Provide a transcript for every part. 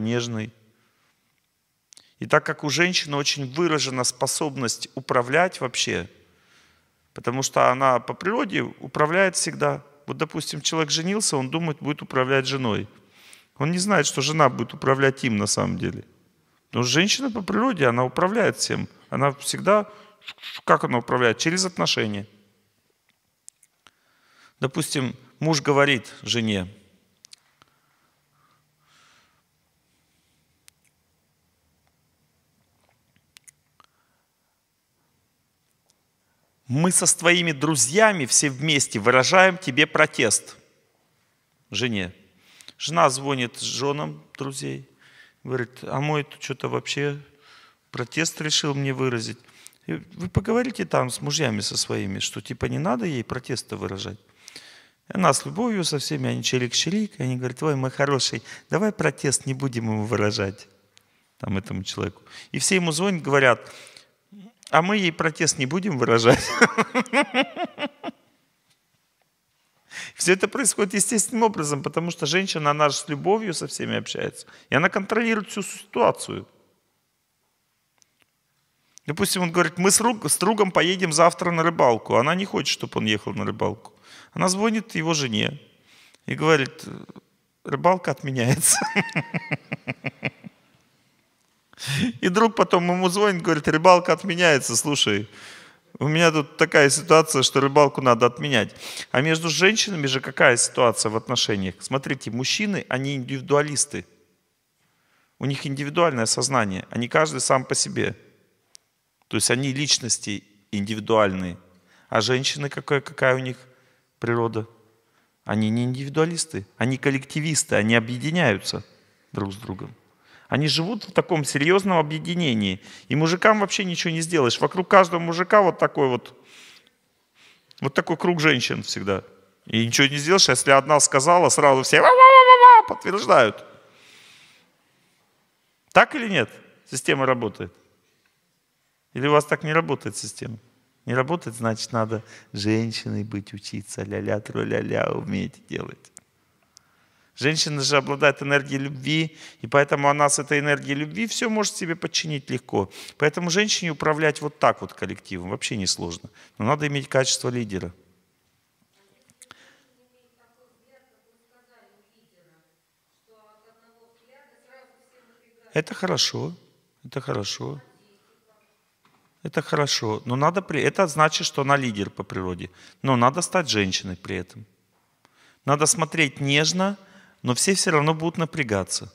нежный. И так как у женщины очень выражена способность управлять вообще, потому что она по природе управляет всегда. Вот, допустим, человек женился, он думает, будет управлять женой. Он не знает, что жена будет управлять им на самом деле. Но женщина по природе, она управляет всем. Она всегда, как она управляет? Через отношения. Допустим, муж говорит жене, Мы со своими друзьями все вместе выражаем тебе протест жене. Жена звонит женам друзей, говорит, а мой тут что-то вообще протест решил мне выразить. Вы поговорите там с мужьями со своими, что типа не надо ей протеста выражать. И она с любовью со всеми, они челик-челик, они говорят, ой, мой хороший, давай протест не будем ему выражать, там этому человеку. И все ему звонят, говорят, а мы ей протест не будем выражать. Все это происходит естественным образом, потому что женщина, она же с любовью со всеми общается. И она контролирует всю ситуацию. Допустим, он говорит, мы с, с другом поедем завтра на рыбалку. Она не хочет, чтобы он ехал на рыбалку. Она звонит его жене и говорит, рыбалка отменяется. И друг потом ему звонит, говорит, рыбалка отменяется, слушай, у меня тут такая ситуация, что рыбалку надо отменять. А между женщинами же какая ситуация в отношениях? Смотрите, мужчины, они индивидуалисты. У них индивидуальное сознание, они каждый сам по себе. То есть они личности индивидуальные. А женщины какая, какая у них природа? Они не индивидуалисты, они коллективисты, они объединяются друг с другом. Они живут в таком серьезном объединении. И мужикам вообще ничего не сделаешь. Вокруг каждого мужика вот такой вот, вот такой круг женщин всегда. И ничего не сделаешь, а если одна сказала, сразу все подтверждают. Так или нет? Система работает. Или у вас так не работает система? Не работает, значит, надо женщиной быть, учиться, ля-ля, тру-ля-ля, уметь делать. Женщина же обладает энергией любви, и поэтому она с этой энергией любви все может себе подчинить легко. Поэтому женщине управлять вот так вот коллективом вообще не сложно. Но надо иметь качество лидера. Это хорошо, это хорошо. Это хорошо, но надо при... это значит, что она лидер по природе. Но надо стать женщиной при этом. Надо смотреть нежно, но все все равно будут напрягаться.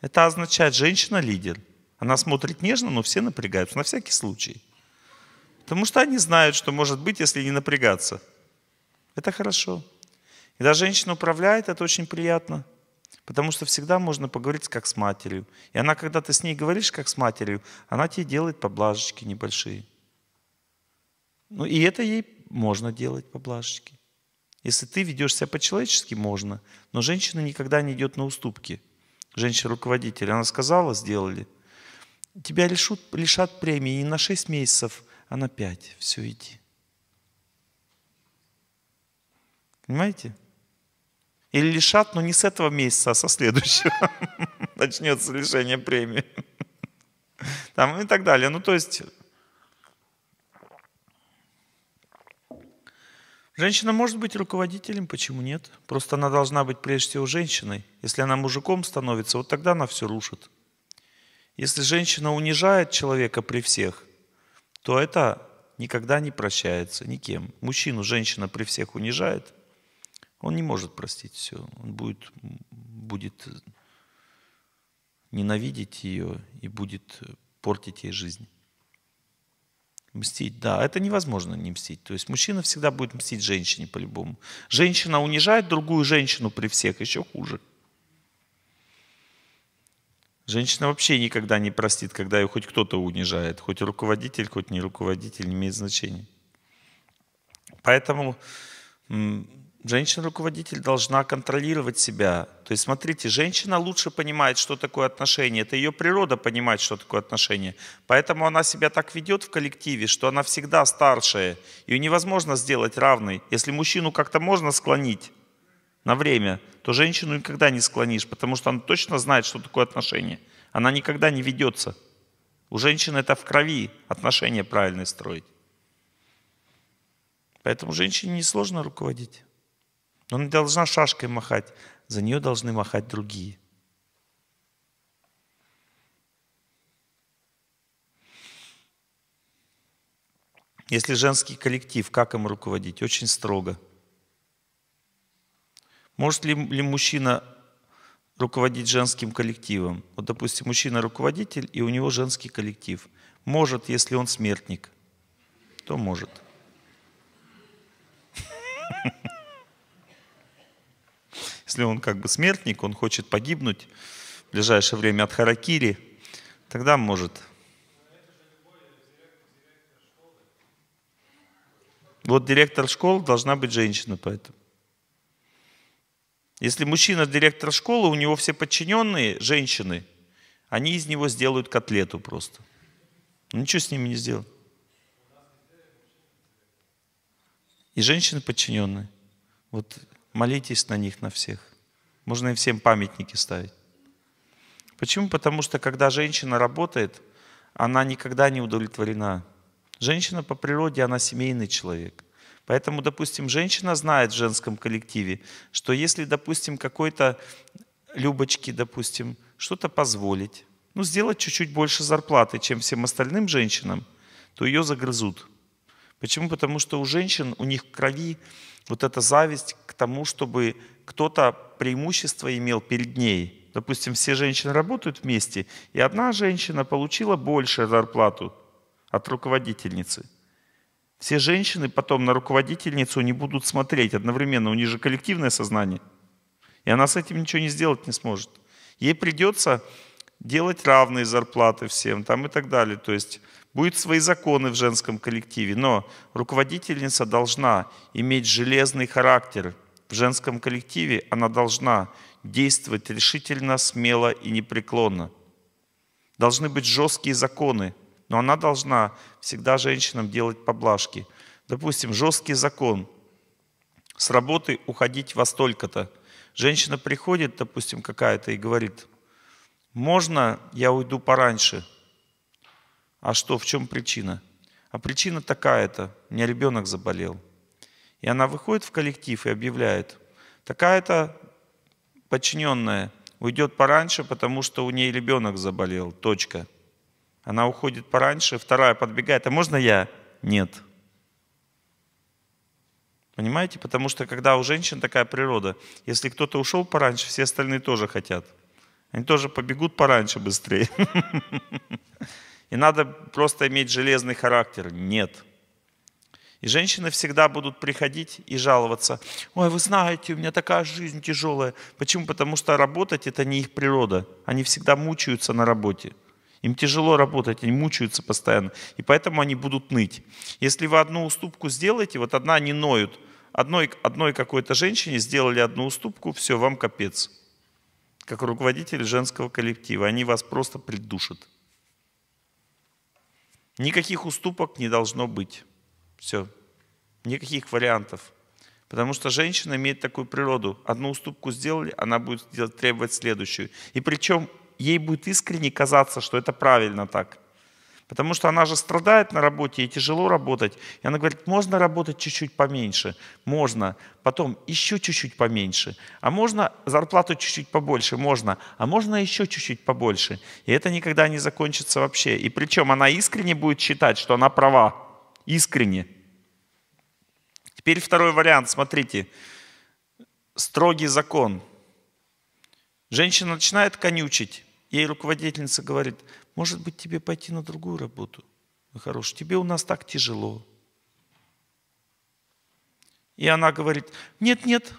Это означает, женщина лидер. Она смотрит нежно, но все напрягаются, на всякий случай. Потому что они знают, что может быть, если не напрягаться. Это хорошо. И даже женщина управляет, это очень приятно. Потому что всегда можно поговорить как с матерью. И она, когда ты с ней говоришь как с матерью, она тебе делает поблажечки небольшие. Ну и это ей можно делать поблажечки. Если ты ведешь себя по-человечески, можно. Но женщина никогда не идет на уступки. Женщина-руководитель. Она сказала, сделали. Тебя лишут, лишат премии не на 6 месяцев, а на 5. Все, иди. Понимаете? Или лишат, но не с этого месяца, а со следующего. Начнется лишение премии. Там и так далее. Ну, то есть Женщина может быть руководителем, почему нет? Просто она должна быть прежде всего женщиной. Если она мужиком становится, вот тогда она все рушит. Если женщина унижает человека при всех, то это никогда не прощается никем. Мужчину женщина при всех унижает, он не может простить все. Он будет, будет э, ненавидеть ее и будет портить ей жизнь. Мстить, да, это невозможно не мстить. То есть мужчина всегда будет мстить женщине по-любому. Женщина унижает другую женщину при всех, еще хуже. Женщина вообще никогда не простит, когда ее хоть кто-то унижает, хоть руководитель, хоть не руководитель, не имеет значения. Поэтому Женщина-руководитель должна контролировать себя. То есть, смотрите, женщина лучше понимает, что такое отношения. Это ее природа понимает, что такое отношения. Поэтому она себя так ведет в коллективе, что она всегда старшая. Ее невозможно сделать равной. Если мужчину как-то можно склонить на время, то женщину никогда не склонишь, потому что она точно знает, что такое отношения. Она никогда не ведется. У женщины это в крови отношения правильно строить. Поэтому женщине несложно руководить. Но она должна шашкой махать, за нее должны махать другие. Если женский коллектив, как им руководить? Очень строго. Может ли, ли мужчина руководить женским коллективом? Вот, допустим, мужчина руководитель, и у него женский коллектив. Может, если он смертник, то может. Если он как бы смертник, он хочет погибнуть в ближайшее время от харакири, тогда может. Вот директор школы должна быть женщина, поэтому. Если мужчина директор школы, у него все подчиненные женщины, они из него сделают котлету просто. Ничего с ними не сделают. И женщины подчиненные. Вот Молитесь на них, на всех. Можно и всем памятники ставить. Почему? Потому что когда женщина работает, она никогда не удовлетворена. Женщина по природе, она семейный человек. Поэтому, допустим, женщина знает в женском коллективе, что если, допустим, какой-то Любочке, допустим, что-то позволить, ну, сделать чуть-чуть больше зарплаты, чем всем остальным женщинам, то ее загрызут. Почему? Потому что у женщин, у них в крови вот эта зависть к тому, чтобы кто-то преимущество имел перед ней. Допустим, все женщины работают вместе, и одна женщина получила большую зарплату от руководительницы. Все женщины потом на руководительницу не будут смотреть одновременно, у них же коллективное сознание. И она с этим ничего не сделать не сможет. Ей придется делать равные зарплаты всем там и так далее. То есть Будут свои законы в женском коллективе, но руководительница должна иметь железный характер. В женском коллективе она должна действовать решительно, смело и непреклонно. Должны быть жесткие законы, но она должна всегда женщинам делать поблажки. Допустим, жесткий закон. С работы уходить во столько-то. Женщина приходит, допустим, какая-то и говорит, можно я уйду пораньше – а что, в чем причина? А причина такая-то, у меня ребенок заболел. И она выходит в коллектив и объявляет, такая-то подчиненная уйдет пораньше, потому что у нее ребенок заболел, точка. Она уходит пораньше, вторая подбегает, а можно я? Нет. Понимаете? Потому что когда у женщин такая природа, если кто-то ушел пораньше, все остальные тоже хотят. Они тоже побегут пораньше быстрее. И надо просто иметь железный характер. Нет. И женщины всегда будут приходить и жаловаться. Ой, вы знаете, у меня такая жизнь тяжелая. Почему? Потому что работать это не их природа. Они всегда мучаются на работе. Им тяжело работать, они мучаются постоянно. И поэтому они будут ныть. Если вы одну уступку сделаете, вот одна не ноют, одной, одной какой-то женщине сделали одну уступку, все, вам капец. Как руководитель женского коллектива. Они вас просто придушат. Никаких уступок не должно быть. Все. Никаких вариантов. Потому что женщина имеет такую природу. Одну уступку сделали, она будет требовать следующую. И причем ей будет искренне казаться, что это правильно так. Потому что она же страдает на работе, ей тяжело работать. И она говорит, можно работать чуть-чуть поменьше? Можно. Потом еще чуть-чуть поменьше. А можно зарплату чуть-чуть побольше? Можно. А можно еще чуть-чуть побольше? И это никогда не закончится вообще. И причем она искренне будет считать, что она права. Искренне. Теперь второй вариант, смотрите. Строгий закон. Женщина начинает конючить. Ей руководительница говорит – может быть, тебе пойти на другую работу, мой хороший. Тебе у нас так тяжело. И она говорит, нет, нет,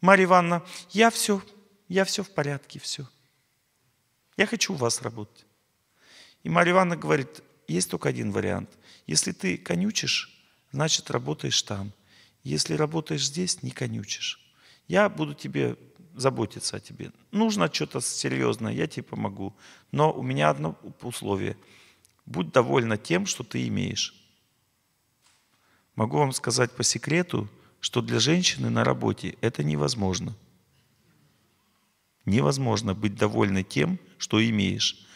Марья Ивановна, я все, я все в порядке, все. Я хочу у вас работать. И Марья Ивановна говорит, есть только один вариант. Если ты конючишь, значит, работаешь там. Если работаешь здесь, не конючишь. Я буду тебе заботиться о тебе. Нужно что-то серьезное, я тебе помогу. Но у меня одно условие. Будь довольна тем, что ты имеешь. Могу вам сказать по секрету, что для женщины на работе это невозможно. Невозможно быть довольной тем, что имеешь.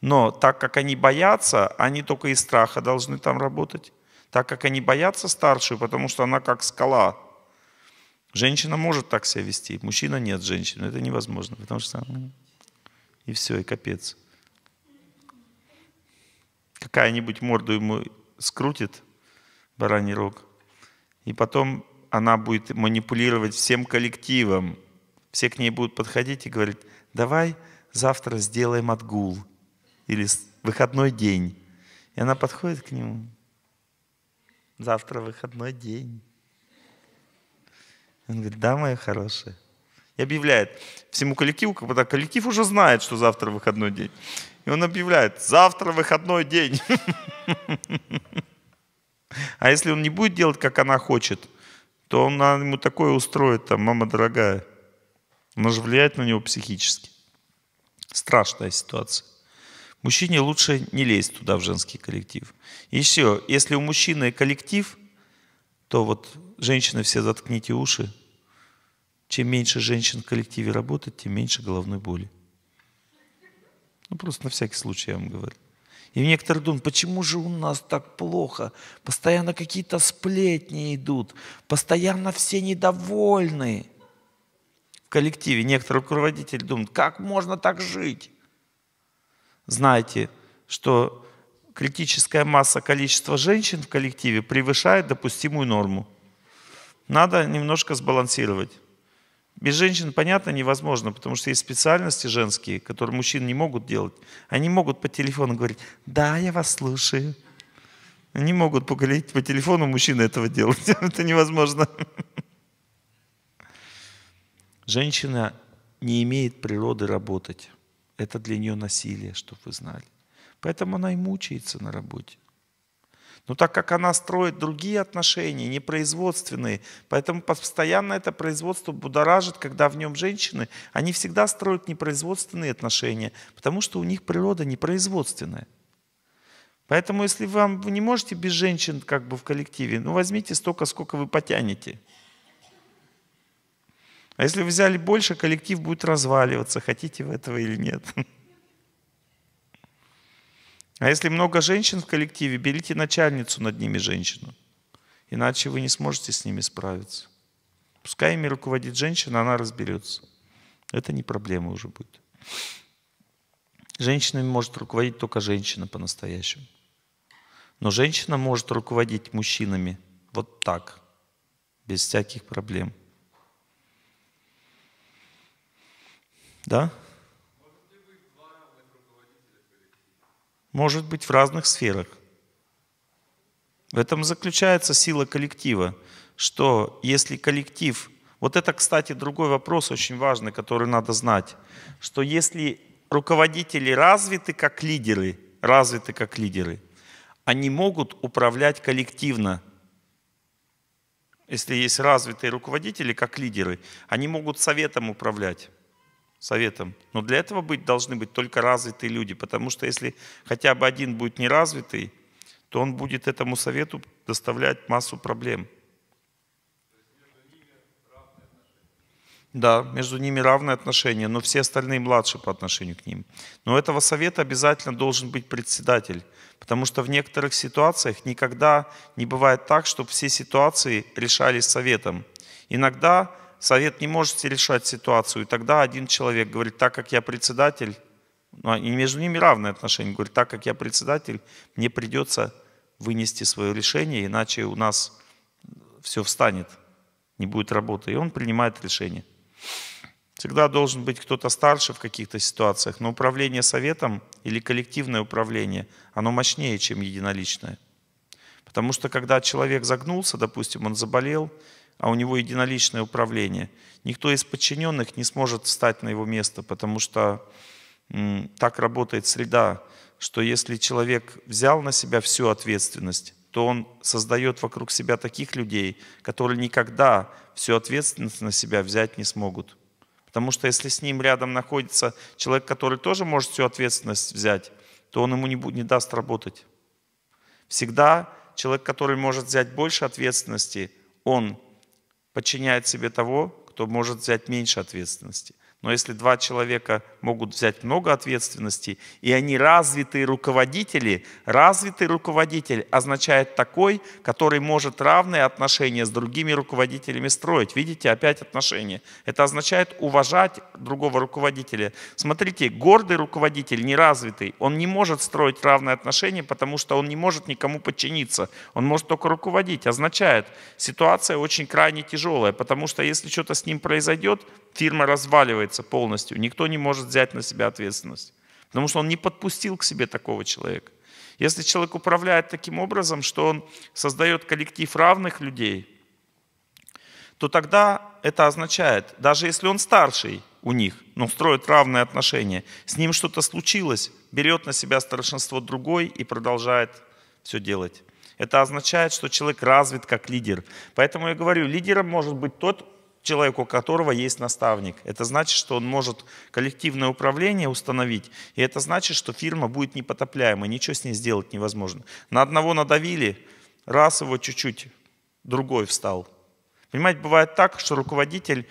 Но так как они боятся, они только из страха должны там работать. Так как они боятся старшую, потому что она как скала – Женщина может так себя вести, мужчина нет женщины. Это невозможно, потому что и все, и капец. Какая-нибудь морду ему скрутит, бараний рог, и потом она будет манипулировать всем коллективом. Все к ней будут подходить и говорить, давай завтра сделаем отгул или выходной день. И она подходит к нему, завтра выходной день. Он говорит, да, моя хорошая. И объявляет всему коллективу, как когда коллектив уже знает, что завтра выходной день. И он объявляет, завтра выходной день. А если он не будет делать, как она хочет, то он ему такое устроит, там, мама дорогая. Она же влияет на него психически. Страшная ситуация. Мужчине лучше не лезть туда, в женский коллектив. И Еще, если у мужчины коллектив, то вот женщины все заткните уши. Чем меньше женщин в коллективе работает, тем меньше головной боли. Ну, просто на всякий случай я вам говорю. И некоторые думают, почему же у нас так плохо? Постоянно какие-то сплетни идут, постоянно все недовольны. В коллективе некоторые руководители думают, как можно так жить? Знаете, что критическая масса количества женщин в коллективе превышает допустимую норму надо немножко сбалансировать. Без женщин, понятно, невозможно, потому что есть специальности женские, которые мужчины не могут делать. Они могут по телефону говорить, да, я вас слушаю. Они могут поговорить по телефону, мужчины этого делать. Это невозможно. Женщина не имеет природы работать. Это для нее насилие, чтобы вы знали. Поэтому она и мучается на работе. Но так как она строит другие отношения, непроизводственные, поэтому постоянно это производство будоражит, когда в нем женщины, они всегда строят непроизводственные отношения, потому что у них природа непроизводственная. Поэтому если вам, вы не можете без женщин как бы в коллективе, ну возьмите столько, сколько вы потянете. А если вы взяли больше, коллектив будет разваливаться, хотите вы этого или нет. А если много женщин в коллективе, берите начальницу над ними женщину. Иначе вы не сможете с ними справиться. Пускай ими руководит женщина, она разберется. Это не проблема уже будет. Женщинами может руководить только женщина по-настоящему. Но женщина может руководить мужчинами вот так, без всяких проблем. Да? может быть в разных сферах. В этом заключается сила коллектива, что если коллектив... Вот это, кстати, другой вопрос очень важный, который надо знать, что если руководители развиты как лидеры, развиты как лидеры, они могут управлять коллективно. Если есть развитые руководители как лидеры, они могут советом управлять советом. Но для этого быть, должны быть только развитые люди, потому что если хотя бы один будет неразвитый, то он будет этому совету доставлять массу проблем. Да, между ними равные отношения, но все остальные младше по отношению к ним. Но у этого совета обязательно должен быть председатель, потому что в некоторых ситуациях никогда не бывает так, чтобы все ситуации решались советом. Иногда совет не может решать ситуацию. И тогда один человек говорит, так как я председатель, ну, и между ними равные отношения, говорит, так как я председатель, мне придется вынести свое решение, иначе у нас все встанет, не будет работы. И он принимает решение. Всегда должен быть кто-то старше в каких-то ситуациях, но управление советом или коллективное управление, оно мощнее, чем единоличное. Потому что когда человек загнулся, допустим, он заболел, а у него единоличное управление, никто из подчиненных не сможет встать на его место, потому что так работает среда, что если человек взял на себя всю ответственность, то он создает вокруг себя таких людей, которые никогда всю ответственность на себя взять не смогут. Потому что если с ним рядом находится человек, который тоже может всю ответственность взять, то он ему не, не даст работать. Всегда человек, который может взять больше ответственности, он подчиняет себе того, кто может взять меньше ответственности. Но если два человека могут взять много ответственности, и они развитые руководители. Развитый руководитель означает такой, который может равные отношения с другими руководителями строить. Видите, опять отношения. Это означает уважать другого руководителя. Смотрите, гордый руководитель, неразвитый, он не может строить равные отношения, потому что он не может никому подчиниться. Он может только руководить. Означает, ситуация очень крайне тяжелая, потому что если что-то с ним произойдет, фирма разваливается полностью, никто не может взять на себя ответственность. Потому что он не подпустил к себе такого человека. Если человек управляет таким образом, что он создает коллектив равных людей, то тогда это означает, даже если он старший у них, но строит равные отношения, с ним что-то случилось, берет на себя старшинство другой и продолжает все делать. Это означает, что человек развит как лидер. Поэтому я говорю, лидером может быть тот, Человеку, у которого есть наставник. Это значит, что он может коллективное управление установить, и это значит, что фирма будет непотопляема, ничего с ней сделать невозможно. На одного надавили, раз его чуть-чуть, другой встал. Понимаете, бывает так, что руководитель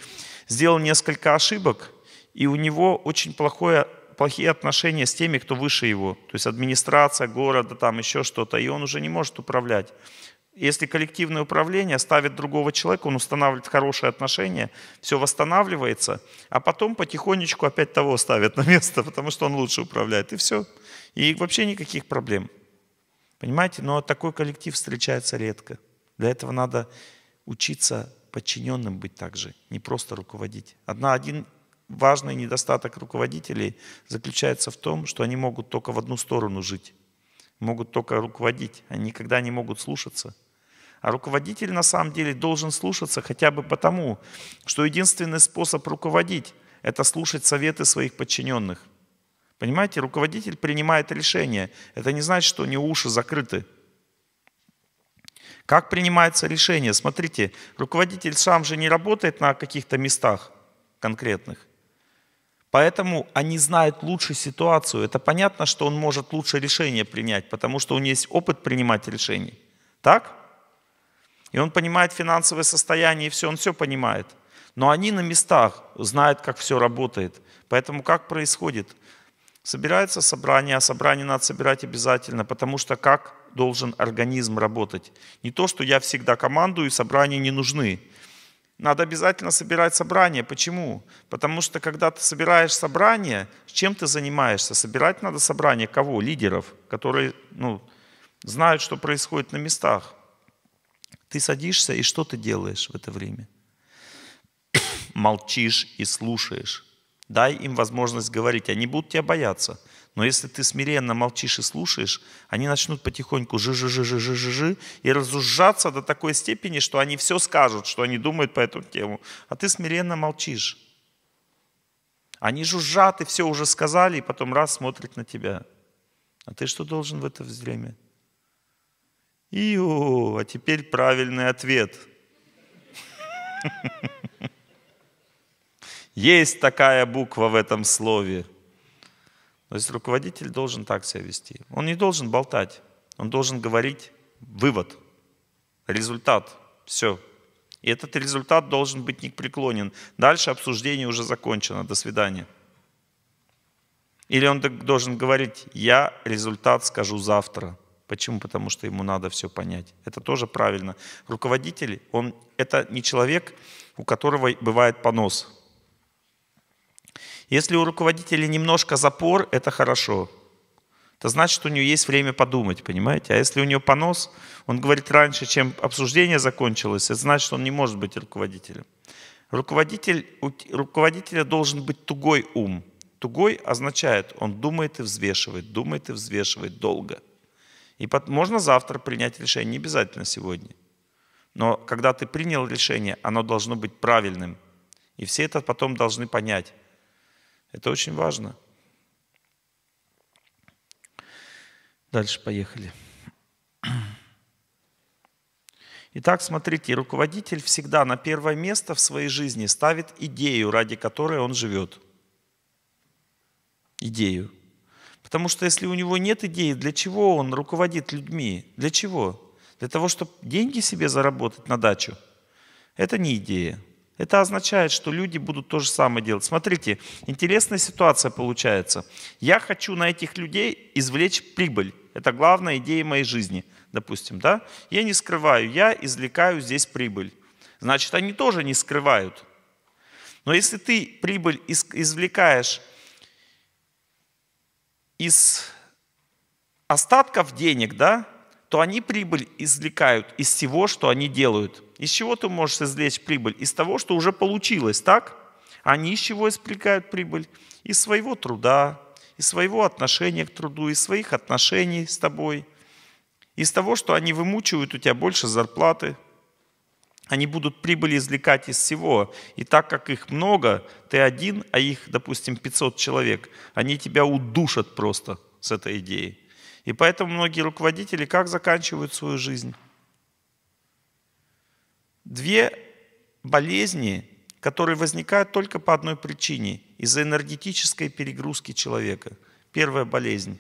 сделал несколько ошибок, и у него очень плохое плохие отношения с теми, кто выше его. То есть администрация города, там еще что-то, и он уже не может управлять. Если коллективное управление ставит другого человека, он устанавливает хорошие отношения, все восстанавливается, а потом потихонечку опять того ставят на место, потому что он лучше управляет, и все. И вообще никаких проблем. Понимаете? Но такой коллектив встречается редко. Для этого надо учиться подчиненным быть также, не просто руководить. Одна, один важный недостаток руководителей заключается в том, что они могут только в одну сторону жить, могут только руководить, они никогда не могут слушаться – а руководитель на самом деле должен слушаться хотя бы потому, что единственный способ руководить – это слушать советы своих подчиненных. Понимаете, руководитель принимает решение. Это не значит, что у него уши закрыты. Как принимается решение? Смотрите, руководитель сам же не работает на каких-то местах конкретных. Поэтому они знают лучше ситуацию. Это понятно, что он может лучше решение принять, потому что у него есть опыт принимать решения, Так? И он понимает финансовое состояние, и все, он все понимает. Но они на местах знают, как все работает. Поэтому как происходит? Собирается собрание, а собрание надо собирать обязательно, потому что как должен организм работать? Не то, что я всегда командую, и собрания не нужны. Надо обязательно собирать собрание. Почему? Потому что когда ты собираешь собрание, чем ты занимаешься? Собирать надо собрание кого? Лидеров, которые ну, знают, что происходит на местах. Ты садишься, и что ты делаешь в это время? Молчишь и слушаешь. Дай им возможность говорить. Они будут тебя бояться. Но если ты смиренно молчишь и слушаешь, они начнут потихоньку жи жи жи жи жи жи и разужаться до такой степени, что они все скажут, что они думают по этому тему. А ты смиренно молчишь. Они жужжат и все уже сказали, и потом раз смотрят на тебя. А ты что должен в это время? Ио, а теперь правильный ответ. Есть такая буква в этом слове. То есть руководитель должен так себя вести. Он не должен болтать, он должен говорить вывод, результат, все. И этот результат должен быть непреклонен. Дальше обсуждение уже закончено, до свидания. Или он должен говорить, я результат скажу завтра. Почему? Потому что ему надо все понять. Это тоже правильно. Руководитель, он это не человек, у которого бывает понос. Если у руководителя немножко запор, это хорошо. Это значит, у него есть время подумать, понимаете? А если у него понос, он говорит раньше, чем обсуждение закончилось, это значит, что он не может быть руководителем. Руководитель, у руководителя должен быть тугой ум. Тугой означает, он думает и взвешивает, думает и взвешивает долго – и можно завтра принять решение, не обязательно сегодня. Но когда ты принял решение, оно должно быть правильным. И все это потом должны понять. Это очень важно. Дальше поехали. Итак, смотрите, руководитель всегда на первое место в своей жизни ставит идею, ради которой он живет. Идею. Потому что если у него нет идеи, для чего он руководит людьми? Для чего? Для того, чтобы деньги себе заработать на дачу? Это не идея. Это означает, что люди будут то же самое делать. Смотрите, интересная ситуация получается. Я хочу на этих людей извлечь прибыль. Это главная идея моей жизни, допустим. Да? Я не скрываю, я извлекаю здесь прибыль. Значит, они тоже не скрывают. Но если ты прибыль извлекаешь из остатков денег, да, то они прибыль извлекают из всего, что они делают. Из чего ты можешь извлечь прибыль? Из того, что уже получилось, так? Они из чего извлекают прибыль? Из своего труда, из своего отношения к труду, из своих отношений с тобой, из того, что они вымучивают у тебя больше зарплаты – они будут прибыли извлекать из всего. И так как их много, ты один, а их, допустим, 500 человек, они тебя удушат просто с этой идеей. И поэтому многие руководители как заканчивают свою жизнь? Две болезни, которые возникают только по одной причине – из-за энергетической перегрузки человека. Первая болезнь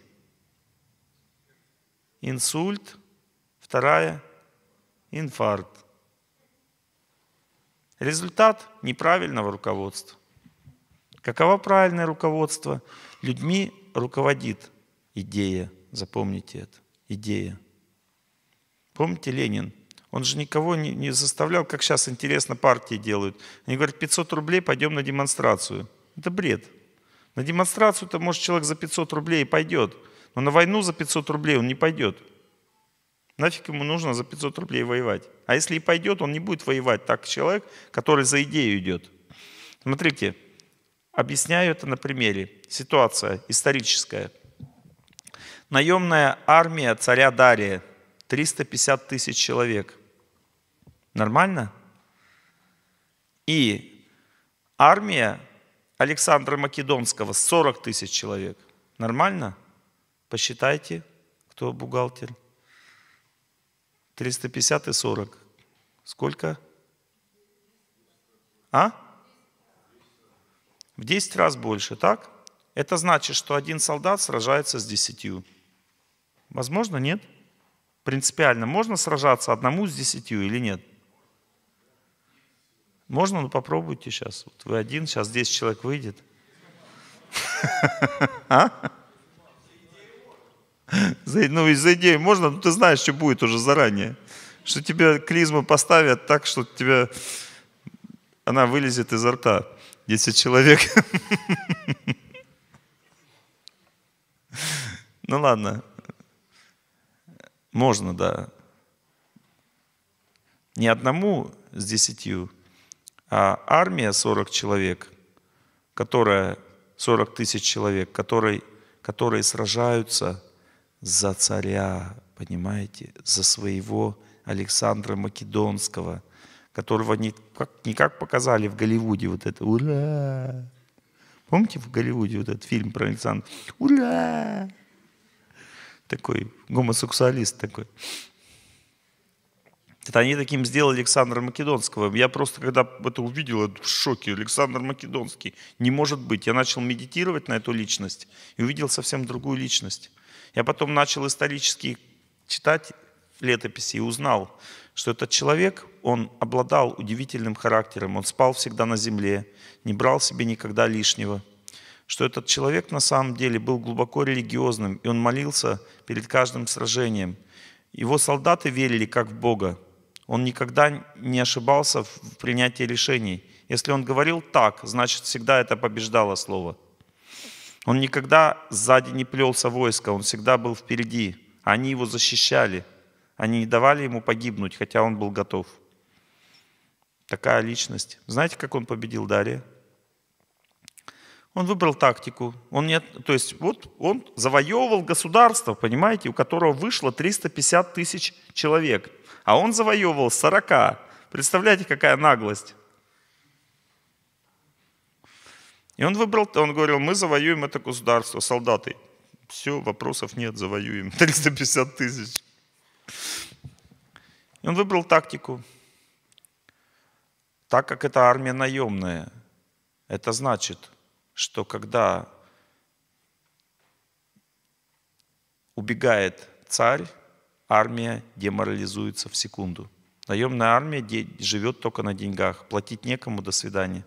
– инсульт, вторая – инфаркт. Результат неправильного руководства. Каково правильное руководство? Людьми руководит идея. Запомните это. Идея. Помните Ленин? Он же никого не, не заставлял, как сейчас интересно партии делают. Они говорят, 500 рублей, пойдем на демонстрацию. Это бред. На демонстрацию-то, может, человек за 500 рублей и пойдет. Но на войну за 500 рублей он не пойдет. Нафиг ему нужно за 500 рублей воевать? А если и пойдет, он не будет воевать так человек, который за идею идет. Смотрите, объясняю это на примере. Ситуация историческая. Наемная армия царя Дария, 350 тысяч человек. Нормально? И армия Александра Македонского, 40 тысяч человек. Нормально? Посчитайте, кто бухгалтер. 350 и 40. Сколько? А? В 10 раз больше, так? Это значит, что один солдат сражается с десятью? Возможно, нет? Принципиально, можно сражаться одному с десятью или нет? Можно, но попробуйте сейчас. Вот вы один, сейчас 10 человек выйдет. А? ну за идею можно, но ну, ты знаешь, что будет уже заранее. Что тебе клизму поставят так, что тебя, она вылезет изо рта, если человек... Ну ладно, можно, да. Не одному с десятью, а армия 40 человек, которая, 40 тысяч человек, которые, которые сражаются за царя, понимаете, за своего Александра Македонского, которого не как, не как показали в Голливуде вот это «Ура!». Помните в Голливуде вот этот фильм про Александра? «Ура!» Такой гомосексуалист такой. Это они таким сделали Александра Македонского. Я просто, когда это увидел, это в шоке. Александр Македонский. Не может быть. Я начал медитировать на эту личность и увидел совсем другую личность. Я потом начал исторически читать летописи и узнал, что этот человек, он обладал удивительным характером, он спал всегда на земле, не брал себе никогда лишнего, что этот человек на самом деле был глубоко религиозным, и он молился перед каждым сражением. Его солдаты верили как в Бога. Он никогда не ошибался в принятии решений. Если он говорил так, значит всегда это побеждало слово – он никогда сзади не плелся войско, он всегда был впереди. Они его защищали, они не давали ему погибнуть, хотя он был готов. Такая личность. Знаете, как он победил Дария? Он выбрал тактику. Он не, то есть вот он завоевывал государство, понимаете, у которого вышло 350 тысяч человек. А он завоевывал 40. Представляете, какая наглость? И он выбрал, он говорил, мы завоюем это государство, солдаты. Все, вопросов нет, завоюем. 350 тысяч. И он выбрал тактику. Так как это армия наемная, это значит, что когда убегает царь, армия деморализуется в секунду. Наемная армия живет только на деньгах. Платить некому, до свидания.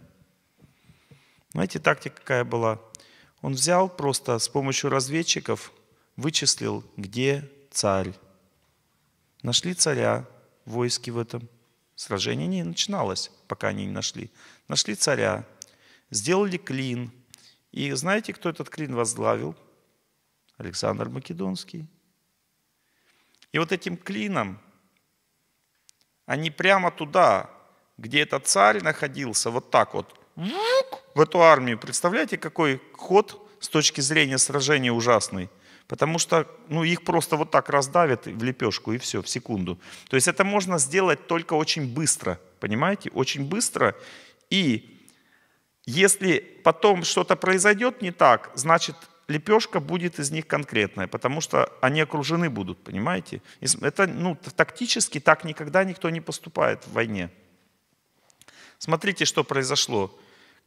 Знаете, тактика какая была? Он взял просто с помощью разведчиков, вычислил, где царь. Нашли царя, войски в этом. Сражение не начиналось, пока они не нашли. Нашли царя, сделали клин. И знаете, кто этот клин возглавил? Александр Македонский. И вот этим клином они прямо туда, где этот царь находился, вот так вот, в эту армию. Представляете, какой ход с точки зрения сражения ужасный? Потому что ну, их просто вот так раздавят в лепешку и все, в секунду. То есть это можно сделать только очень быстро, понимаете? Очень быстро. И если потом что-то произойдет не так, значит лепешка будет из них конкретная, потому что они окружены будут, понимаете? Это ну, тактически так никогда никто не поступает в войне. Смотрите, что произошло.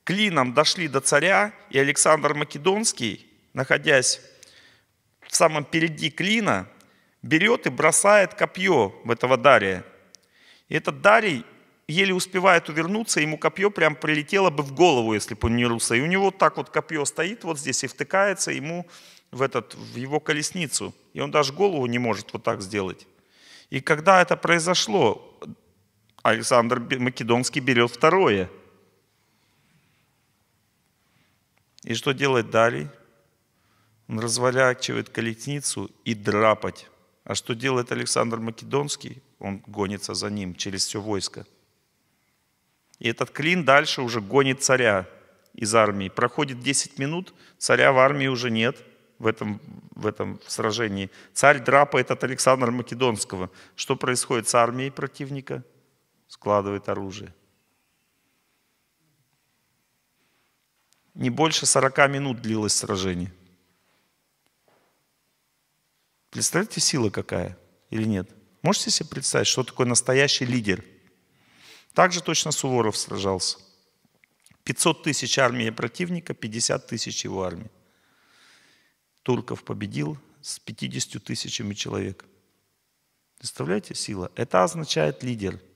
Клином дошли до царя, и Александр Македонский, находясь в самом переди клина, берет и бросает копье в этого Дария. И этот Дарий еле успевает увернуться, ему копье прям прилетело бы в голову, если бы он не русся. И у него так вот копье стоит вот здесь и втыкается ему в, этот, в его колесницу. И он даже голову не может вот так сделать. И когда это произошло, Александр Македонский берет второе. И что делать далее? Он развалячивает колесницу и драпать. А что делает Александр Македонский? Он гонится за ним через все войско. И этот клин дальше уже гонит царя из армии. Проходит 10 минут, царя в армии уже нет в этом, в этом сражении. Царь драпает от Александра Македонского. Что происходит с армией противника? складывает оружие. Не больше 40 минут длилось сражение. Представляете, сила какая или нет? Можете себе представить, что такое настоящий лидер? Так же точно Суворов сражался. 500 тысяч армии противника, 50 тысяч его армии. Турков победил с 50 тысячами человек. Представляете, сила? Это означает лидер –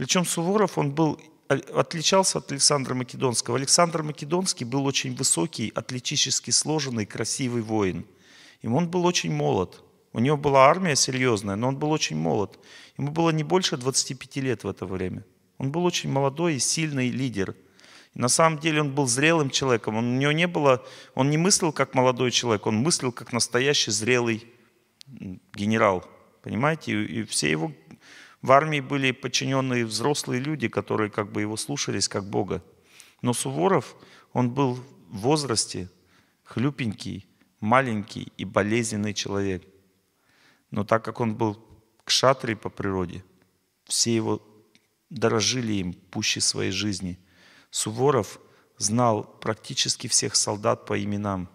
причем Суворов, он был, а, отличался от Александра Македонского. Александр Македонский был очень высокий, атлетически сложенный, красивый воин. И он был очень молод. У него была армия серьезная, но он был очень молод. Ему было не больше 25 лет в это время. Он был очень молодой и сильный лидер. И на самом деле он был зрелым человеком. Он, у него не было, он не мыслил как молодой человек, он мыслил как настоящий зрелый генерал. Понимаете? И, и все его в армии были подчиненные взрослые люди, которые как бы его слушались как Бога. Но Суворов, он был в возрасте хлюпенький, маленький и болезненный человек. Но так как он был к шатре по природе, все его дорожили им пуще своей жизни. Суворов знал практически всех солдат по именам.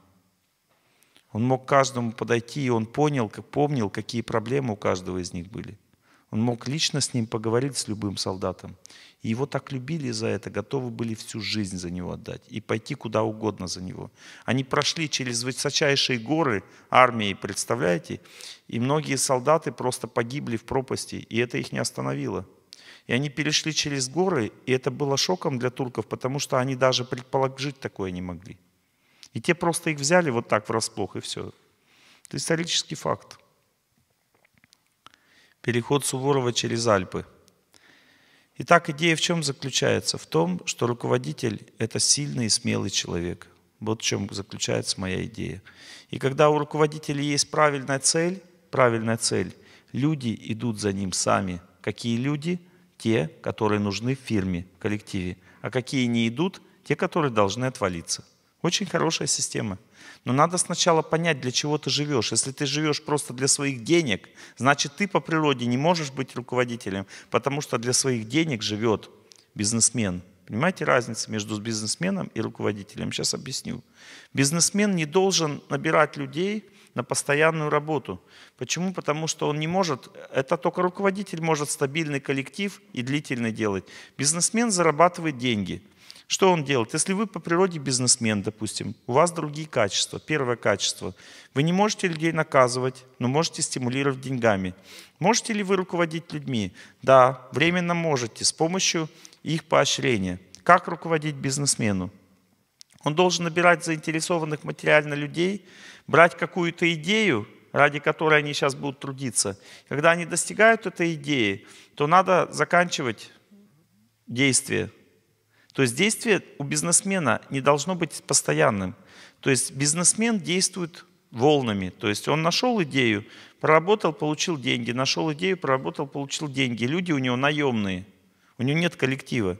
Он мог каждому подойти, и он понял, помнил, какие проблемы у каждого из них были. Он мог лично с ним поговорить, с любым солдатом. И его так любили за это, готовы были всю жизнь за него отдать и пойти куда угодно за него. Они прошли через высочайшие горы армии, представляете? И многие солдаты просто погибли в пропасти, и это их не остановило. И они перешли через горы, и это было шоком для турков, потому что они даже предположить такое не могли. И те просто их взяли вот так врасплох, и все. Это исторический факт переход Суворова через Альпы. Итак, идея в чем заключается? В том, что руководитель – это сильный и смелый человек. Вот в чем заключается моя идея. И когда у руководителя есть правильная цель, правильная цель, люди идут за ним сами. Какие люди? Те, которые нужны в фирме, в коллективе. А какие не идут? Те, которые должны отвалиться. Очень хорошая система. Но надо сначала понять, для чего ты живешь. Если ты живешь просто для своих денег, значит ты по природе не можешь быть руководителем, потому что для своих денег живет бизнесмен. Понимаете разницу между бизнесменом и руководителем? Сейчас объясню. Бизнесмен не должен набирать людей на постоянную работу. Почему? Потому что он не может, это только руководитель может стабильный коллектив и длительный делать. Бизнесмен зарабатывает деньги – что он делает? Если вы по природе бизнесмен, допустим, у вас другие качества. Первое качество. Вы не можете людей наказывать, но можете стимулировать деньгами. Можете ли вы руководить людьми? Да, временно можете, с помощью их поощрения. Как руководить бизнесмену? Он должен набирать заинтересованных материально людей, брать какую-то идею, ради которой они сейчас будут трудиться. Когда они достигают этой идеи, то надо заканчивать действие, то есть действие у бизнесмена не должно быть постоянным. То есть бизнесмен действует волнами. То есть он нашел идею, проработал, получил деньги, нашел идею, проработал, получил деньги. Люди у него наемные, у него нет коллектива.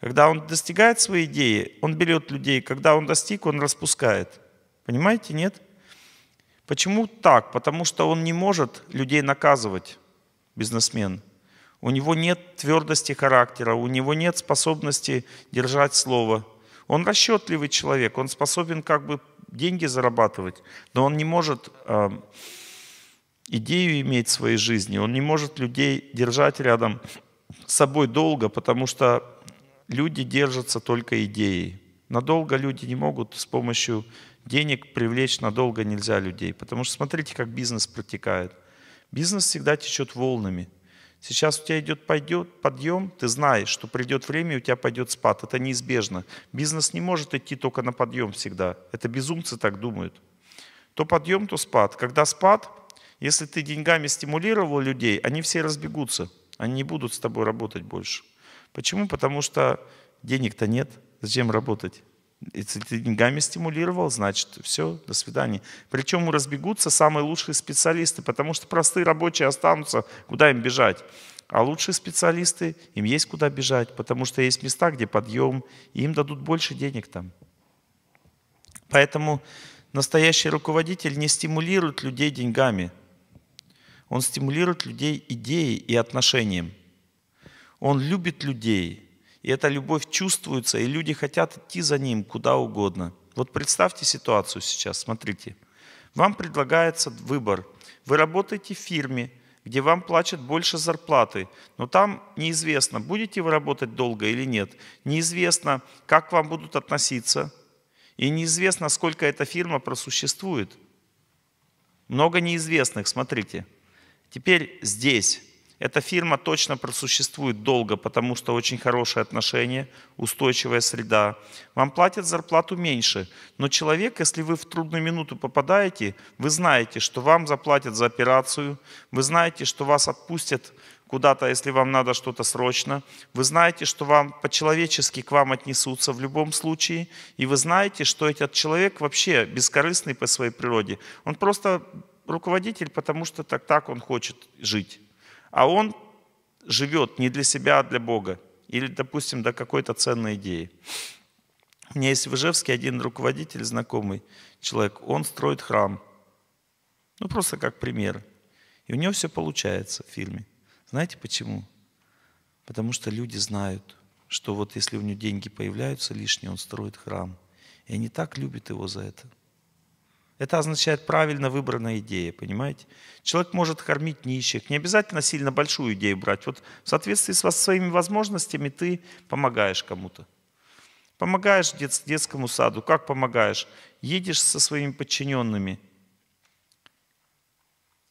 Когда он достигает своей идеи, он берет людей. Когда он достиг, он распускает. Понимаете, нет? Почему так? Потому что он не может людей наказывать, бизнесмен. У него нет твердости характера, у него нет способности держать слово. Он расчетливый человек, он способен как бы деньги зарабатывать, но он не может э, идею иметь в своей жизни, он не может людей держать рядом с собой долго, потому что люди держатся только идеей. Надолго люди не могут с помощью денег привлечь надолго нельзя людей, потому что смотрите, как бизнес протекает. Бизнес всегда течет волнами – Сейчас у тебя идет пойдет, подъем, ты знаешь, что придет время, и у тебя пойдет спад. Это неизбежно. Бизнес не может идти только на подъем всегда. Это безумцы так думают. То подъем, то спад. Когда спад, если ты деньгами стимулировал людей, они все разбегутся. Они не будут с тобой работать больше. Почему? Потому что денег-то нет. Зачем работать? И деньгами стимулировал, значит, все, до свидания. Причем разбегутся самые лучшие специалисты, потому что простые рабочие останутся, куда им бежать. А лучшие специалисты, им есть куда бежать, потому что есть места, где подъем, и им дадут больше денег там. Поэтому настоящий руководитель не стимулирует людей деньгами. Он стимулирует людей идеей и отношением. Он любит людей – и эта любовь чувствуется, и люди хотят идти за ним куда угодно. Вот представьте ситуацию сейчас, смотрите. Вам предлагается выбор. Вы работаете в фирме, где вам платят больше зарплаты, но там неизвестно, будете вы работать долго или нет, неизвестно, как к вам будут относиться, и неизвестно, сколько эта фирма просуществует. Много неизвестных, смотрите. Теперь здесь эта фирма точно просуществует долго, потому что очень хорошие отношения, устойчивая среда. Вам платят зарплату меньше, но человек, если вы в трудную минуту попадаете, вы знаете, что вам заплатят за операцию, вы знаете, что вас отпустят куда-то, если вам надо что-то срочно. Вы знаете, что вам по-человечески к вам отнесутся в любом случае. И вы знаете, что этот человек вообще бескорыстный по своей природе. Он просто руководитель, потому что так, так он хочет жить. А он живет не для себя, а для Бога. Или, допустим, до какой-то ценной идеи. У меня есть в Ижевске один руководитель, знакомый человек, он строит храм. Ну, просто как пример. И у него все получается в фильме. Знаете почему? Потому что люди знают, что вот если у него деньги появляются лишние, он строит храм. И они так любят его за это – это означает правильно выбранная идея, понимаете? Человек может кормить нищих. Не обязательно сильно большую идею брать. Вот в соответствии с своими возможностями ты помогаешь кому-то. Помогаешь дет, детскому саду. Как помогаешь? Едешь со своими подчиненными.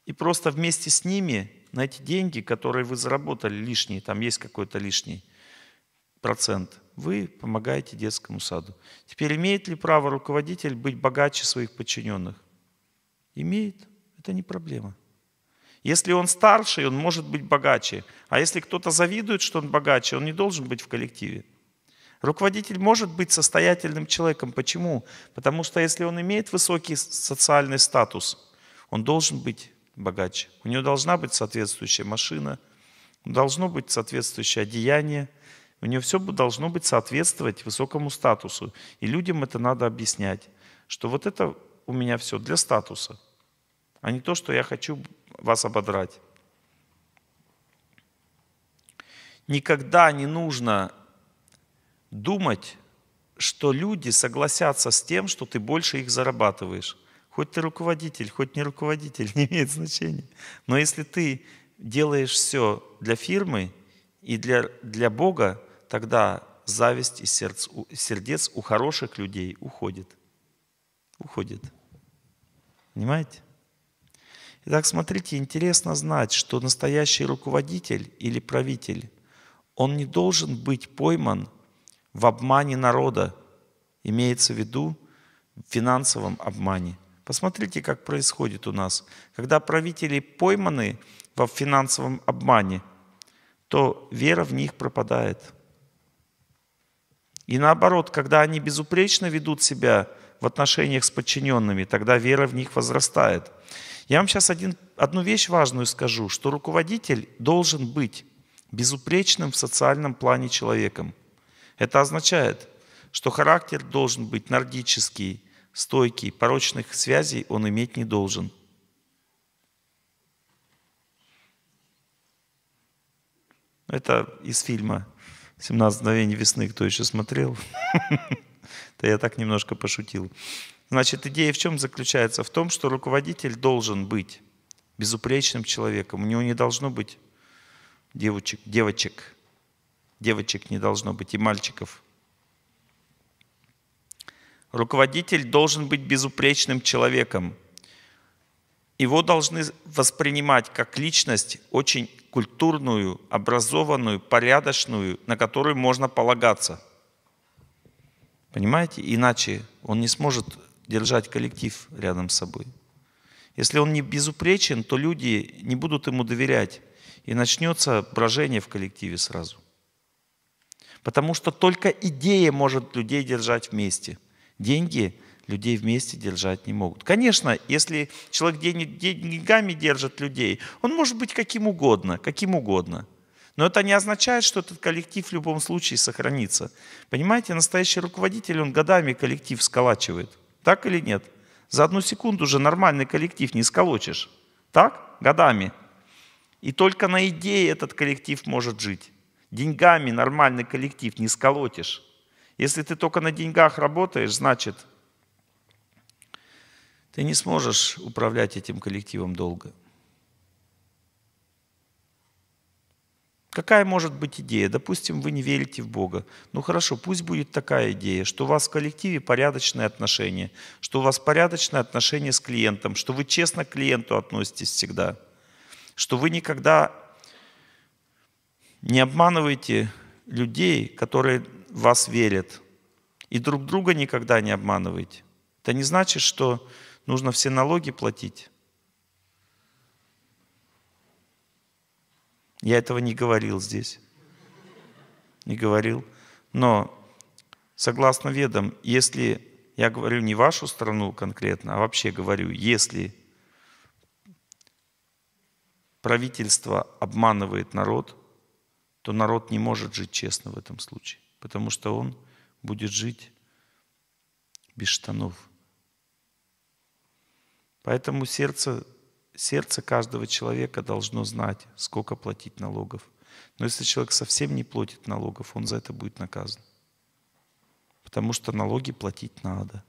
И просто вместе с ними на эти деньги, которые вы заработали лишние, там есть какой-то лишний, процент вы помогаете детскому саду. Теперь имеет ли право руководитель быть богаче своих подчиненных? Имеет. Это не проблема. Если он старший, он может быть богаче. А если кто-то завидует, что он богаче, он не должен быть в коллективе. Руководитель может быть состоятельным человеком. Почему? Потому что если он имеет высокий социальный статус, он должен быть богаче. У него должна быть соответствующая машина, должно быть соответствующее одеяние – у нее все должно быть соответствовать высокому статусу. И людям это надо объяснять, что вот это у меня все для статуса, а не то, что я хочу вас ободрать. Никогда не нужно думать, что люди согласятся с тем, что ты больше их зарабатываешь. Хоть ты руководитель, хоть не руководитель, не имеет значения. Но если ты делаешь все для фирмы и для, для Бога, тогда зависть из сердц сердец у хороших людей уходит. Уходит. Понимаете? Итак, смотрите, интересно знать, что настоящий руководитель или правитель, он не должен быть пойман в обмане народа, имеется в виду в финансовом обмане. Посмотрите, как происходит у нас. Когда правители пойманы во финансовом обмане, то вера в них пропадает – и наоборот, когда они безупречно ведут себя в отношениях с подчиненными, тогда вера в них возрастает. Я вам сейчас один, одну вещь важную скажу, что руководитель должен быть безупречным в социальном плане человеком. Это означает, что характер должен быть нордический, стойкий, порочных связей он иметь не должен. Это из фильма 17 мгновений весны, кто еще смотрел? Да я так немножко пошутил. Значит, идея в чем заключается? В том, что руководитель должен быть безупречным человеком. У него не должно быть девочек, девочек. Девочек не должно быть и мальчиков. Руководитель должен быть безупречным человеком – его должны воспринимать как личность очень культурную, образованную, порядочную, на которую можно полагаться. Понимаете? Иначе он не сможет держать коллектив рядом с собой. Если он не безупречен, то люди не будут ему доверять, и начнется брожение в коллективе сразу. Потому что только идея может людей держать вместе. Деньги людей вместе держать не могут. Конечно, если человек деньгами держит людей, он может быть каким угодно, каким угодно. Но это не означает, что этот коллектив в любом случае сохранится. Понимаете, настоящий руководитель, он годами коллектив сколачивает. Так или нет? За одну секунду уже нормальный коллектив не сколочишь. Так? Годами. И только на идее этот коллектив может жить. Деньгами нормальный коллектив не сколотишь. Если ты только на деньгах работаешь, значит, ты не сможешь управлять этим коллективом долго. Какая может быть идея? Допустим, вы не верите в Бога. Ну хорошо, пусть будет такая идея, что у вас в коллективе порядочные отношения, что у вас порядочные отношения с клиентом, что вы честно к клиенту относитесь всегда, что вы никогда не обманываете людей, которые в вас верят, и друг друга никогда не обманываете. Это не значит, что Нужно все налоги платить. Я этого не говорил здесь. Не говорил. Но согласно ведам, если, я говорю не вашу страну конкретно, а вообще говорю, если правительство обманывает народ, то народ не может жить честно в этом случае, потому что он будет жить без штанов. Поэтому сердце, сердце каждого человека должно знать, сколько платить налогов. Но если человек совсем не платит налогов, он за это будет наказан. Потому что налоги платить надо.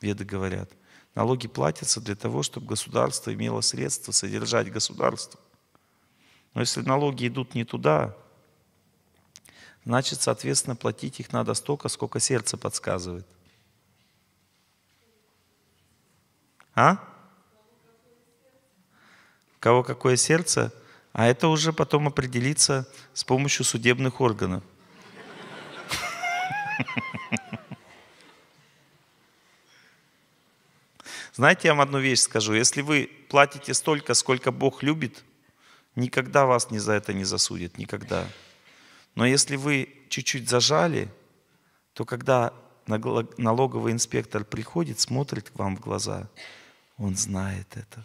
Веды говорят, налоги платятся для того, чтобы государство имело средства содержать государство. Но если налоги идут не туда, значит, соответственно, платить их надо столько, сколько сердце подсказывает. А? кого какое сердце, а это уже потом определится с помощью судебных органов. Знаете, я вам одну вещь скажу. Если вы платите столько, сколько Бог любит, никогда вас ни за это не засудит, никогда. Но если вы чуть-чуть зажали, то когда налоговый инспектор приходит, смотрит вам в глаза, он знает это.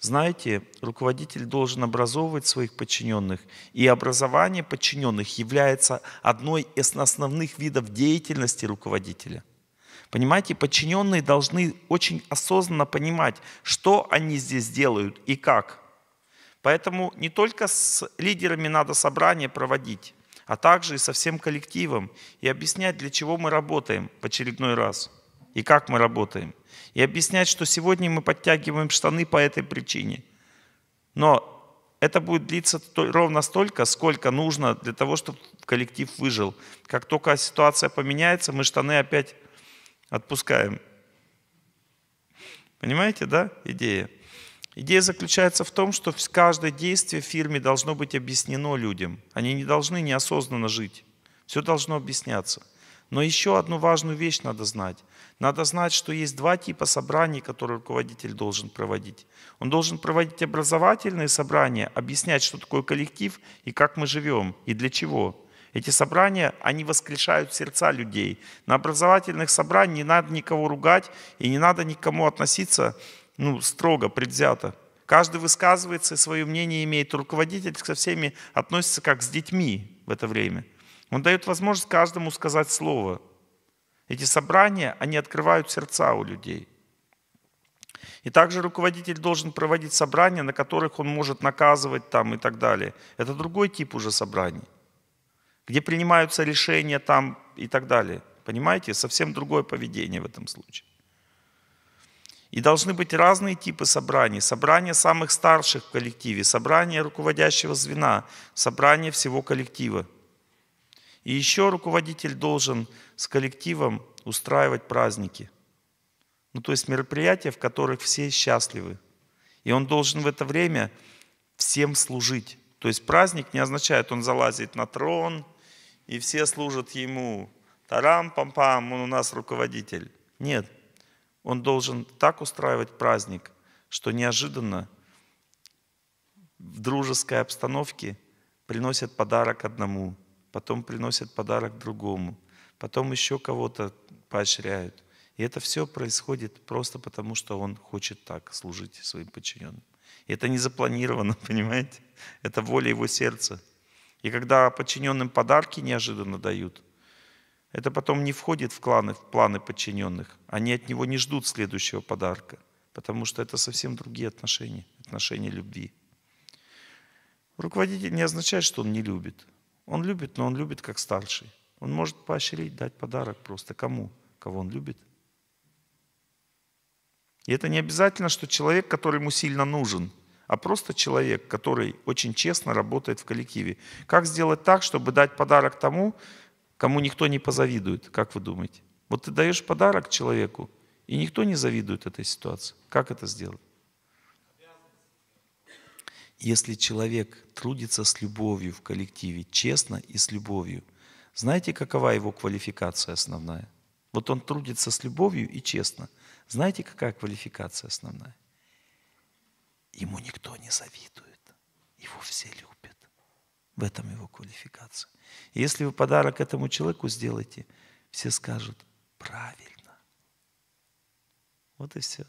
Знаете, руководитель должен образовывать своих подчиненных, и образование подчиненных является одной из основных видов деятельности руководителя. Понимаете, подчиненные должны очень осознанно понимать, что они здесь делают и как. Поэтому не только с лидерами надо собрание проводить, а также и со всем коллективом, и объяснять, для чего мы работаем в очередной раз, и как мы работаем – и объяснять, что сегодня мы подтягиваем штаны по этой причине. Но это будет длиться ровно столько, сколько нужно для того, чтобы коллектив выжил. Как только ситуация поменяется, мы штаны опять отпускаем. Понимаете, да, идея? Идея заключается в том, что каждое действие в фирме должно быть объяснено людям. Они не должны неосознанно жить. Все должно объясняться. Но еще одну важную вещь надо знать. Надо знать, что есть два типа собраний, которые руководитель должен проводить. Он должен проводить образовательные собрания, объяснять, что такое коллектив и как мы живем, и для чего. Эти собрания, они воскрешают сердца людей. На образовательных собраниях не надо никого ругать и не надо никому относиться ну, строго, предвзято. Каждый высказывается и свое мнение имеет. Руководитель со всеми относится как с детьми в это время. Он дает возможность каждому сказать слово – эти собрания, они открывают сердца у людей. И также руководитель должен проводить собрания, на которых он может наказывать там и так далее. Это другой тип уже собраний, где принимаются решения там и так далее. Понимаете? Совсем другое поведение в этом случае. И должны быть разные типы собраний. Собрание самых старших в коллективе, собрание руководящего звена, собрание всего коллектива – и еще руководитель должен с коллективом устраивать праздники. Ну, то есть мероприятия, в которых все счастливы. И он должен в это время всем служить. То есть праздник не означает, он залазит на трон, и все служат ему. Тарам-пам-пам, он у нас руководитель. Нет, он должен так устраивать праздник, что неожиданно в дружеской обстановке приносят подарок одному – потом приносят подарок другому, потом еще кого-то поощряют. И это все происходит просто потому, что он хочет так служить своим подчиненным. И это не запланировано, понимаете? Это воля его сердца. И когда подчиненным подарки неожиданно дают, это потом не входит в, кланы, в планы подчиненных. Они от него не ждут следующего подарка, потому что это совсем другие отношения, отношения любви. Руководитель не означает, что он не любит. Он любит, но он любит как старший. Он может поощрить, дать подарок просто кому, кого он любит. И это не обязательно, что человек, который ему сильно нужен, а просто человек, который очень честно работает в коллективе. Как сделать так, чтобы дать подарок тому, кому никто не позавидует, как вы думаете? Вот ты даешь подарок человеку, и никто не завидует этой ситуации. Как это сделать? Если человек трудится с любовью в коллективе, честно и с любовью, знаете, какова его квалификация основная? Вот он трудится с любовью и честно. Знаете, какая квалификация основная? Ему никто не завидует. Его все любят. В этом его квалификация. если вы подарок этому человеку сделаете, все скажут правильно. Вот и все.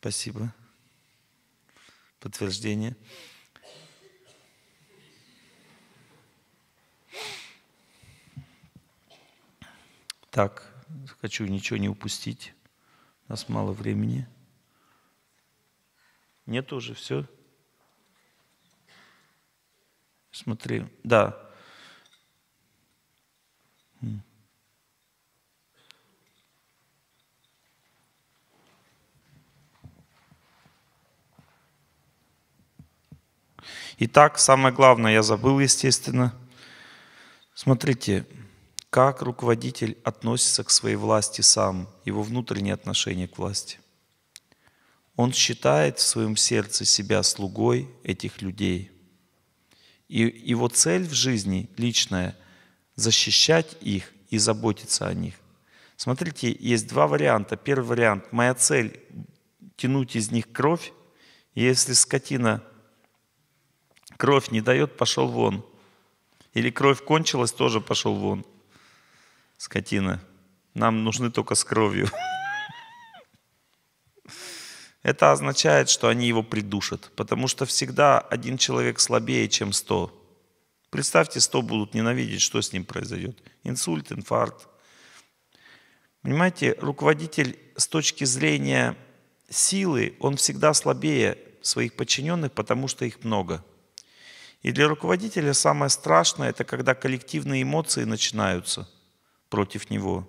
Спасибо подтверждение. Так, хочу ничего не упустить. У нас мало времени. Нет уже все? Смотри, да. Итак, самое главное я забыл, естественно. Смотрите, как руководитель относится к своей власти сам, его внутреннее отношение к власти. Он считает в своем сердце себя слугой этих людей. И его цель в жизни личная – защищать их и заботиться о них. Смотрите, есть два варианта. Первый вариант – моя цель – тянуть из них кровь. если скотина Кровь не дает, пошел вон. Или кровь кончилась, тоже пошел вон. Скотина. Нам нужны только с кровью. Это означает, что они его придушат, потому что всегда один человек слабее, чем сто. Представьте, сто будут ненавидеть, что с ним произойдет. Инсульт, инфаркт. Понимаете, руководитель с точки зрения силы, он всегда слабее своих подчиненных, потому что их много – и для руководителя самое страшное – это когда коллективные эмоции начинаются против него.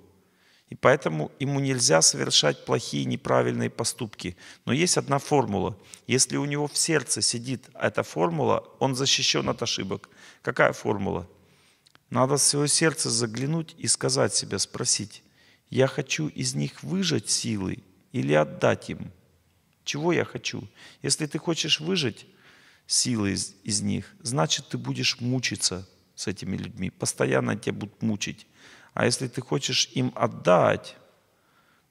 И поэтому ему нельзя совершать плохие, неправильные поступки. Но есть одна формула. Если у него в сердце сидит эта формула, он защищен от ошибок. Какая формула? Надо в свое сердце заглянуть и сказать себе, спросить, я хочу из них выжать силы или отдать им? Чего я хочу? Если ты хочешь выжить, силы из, из них, значит, ты будешь мучиться с этими людьми, постоянно тебя будут мучить. А если ты хочешь им отдать,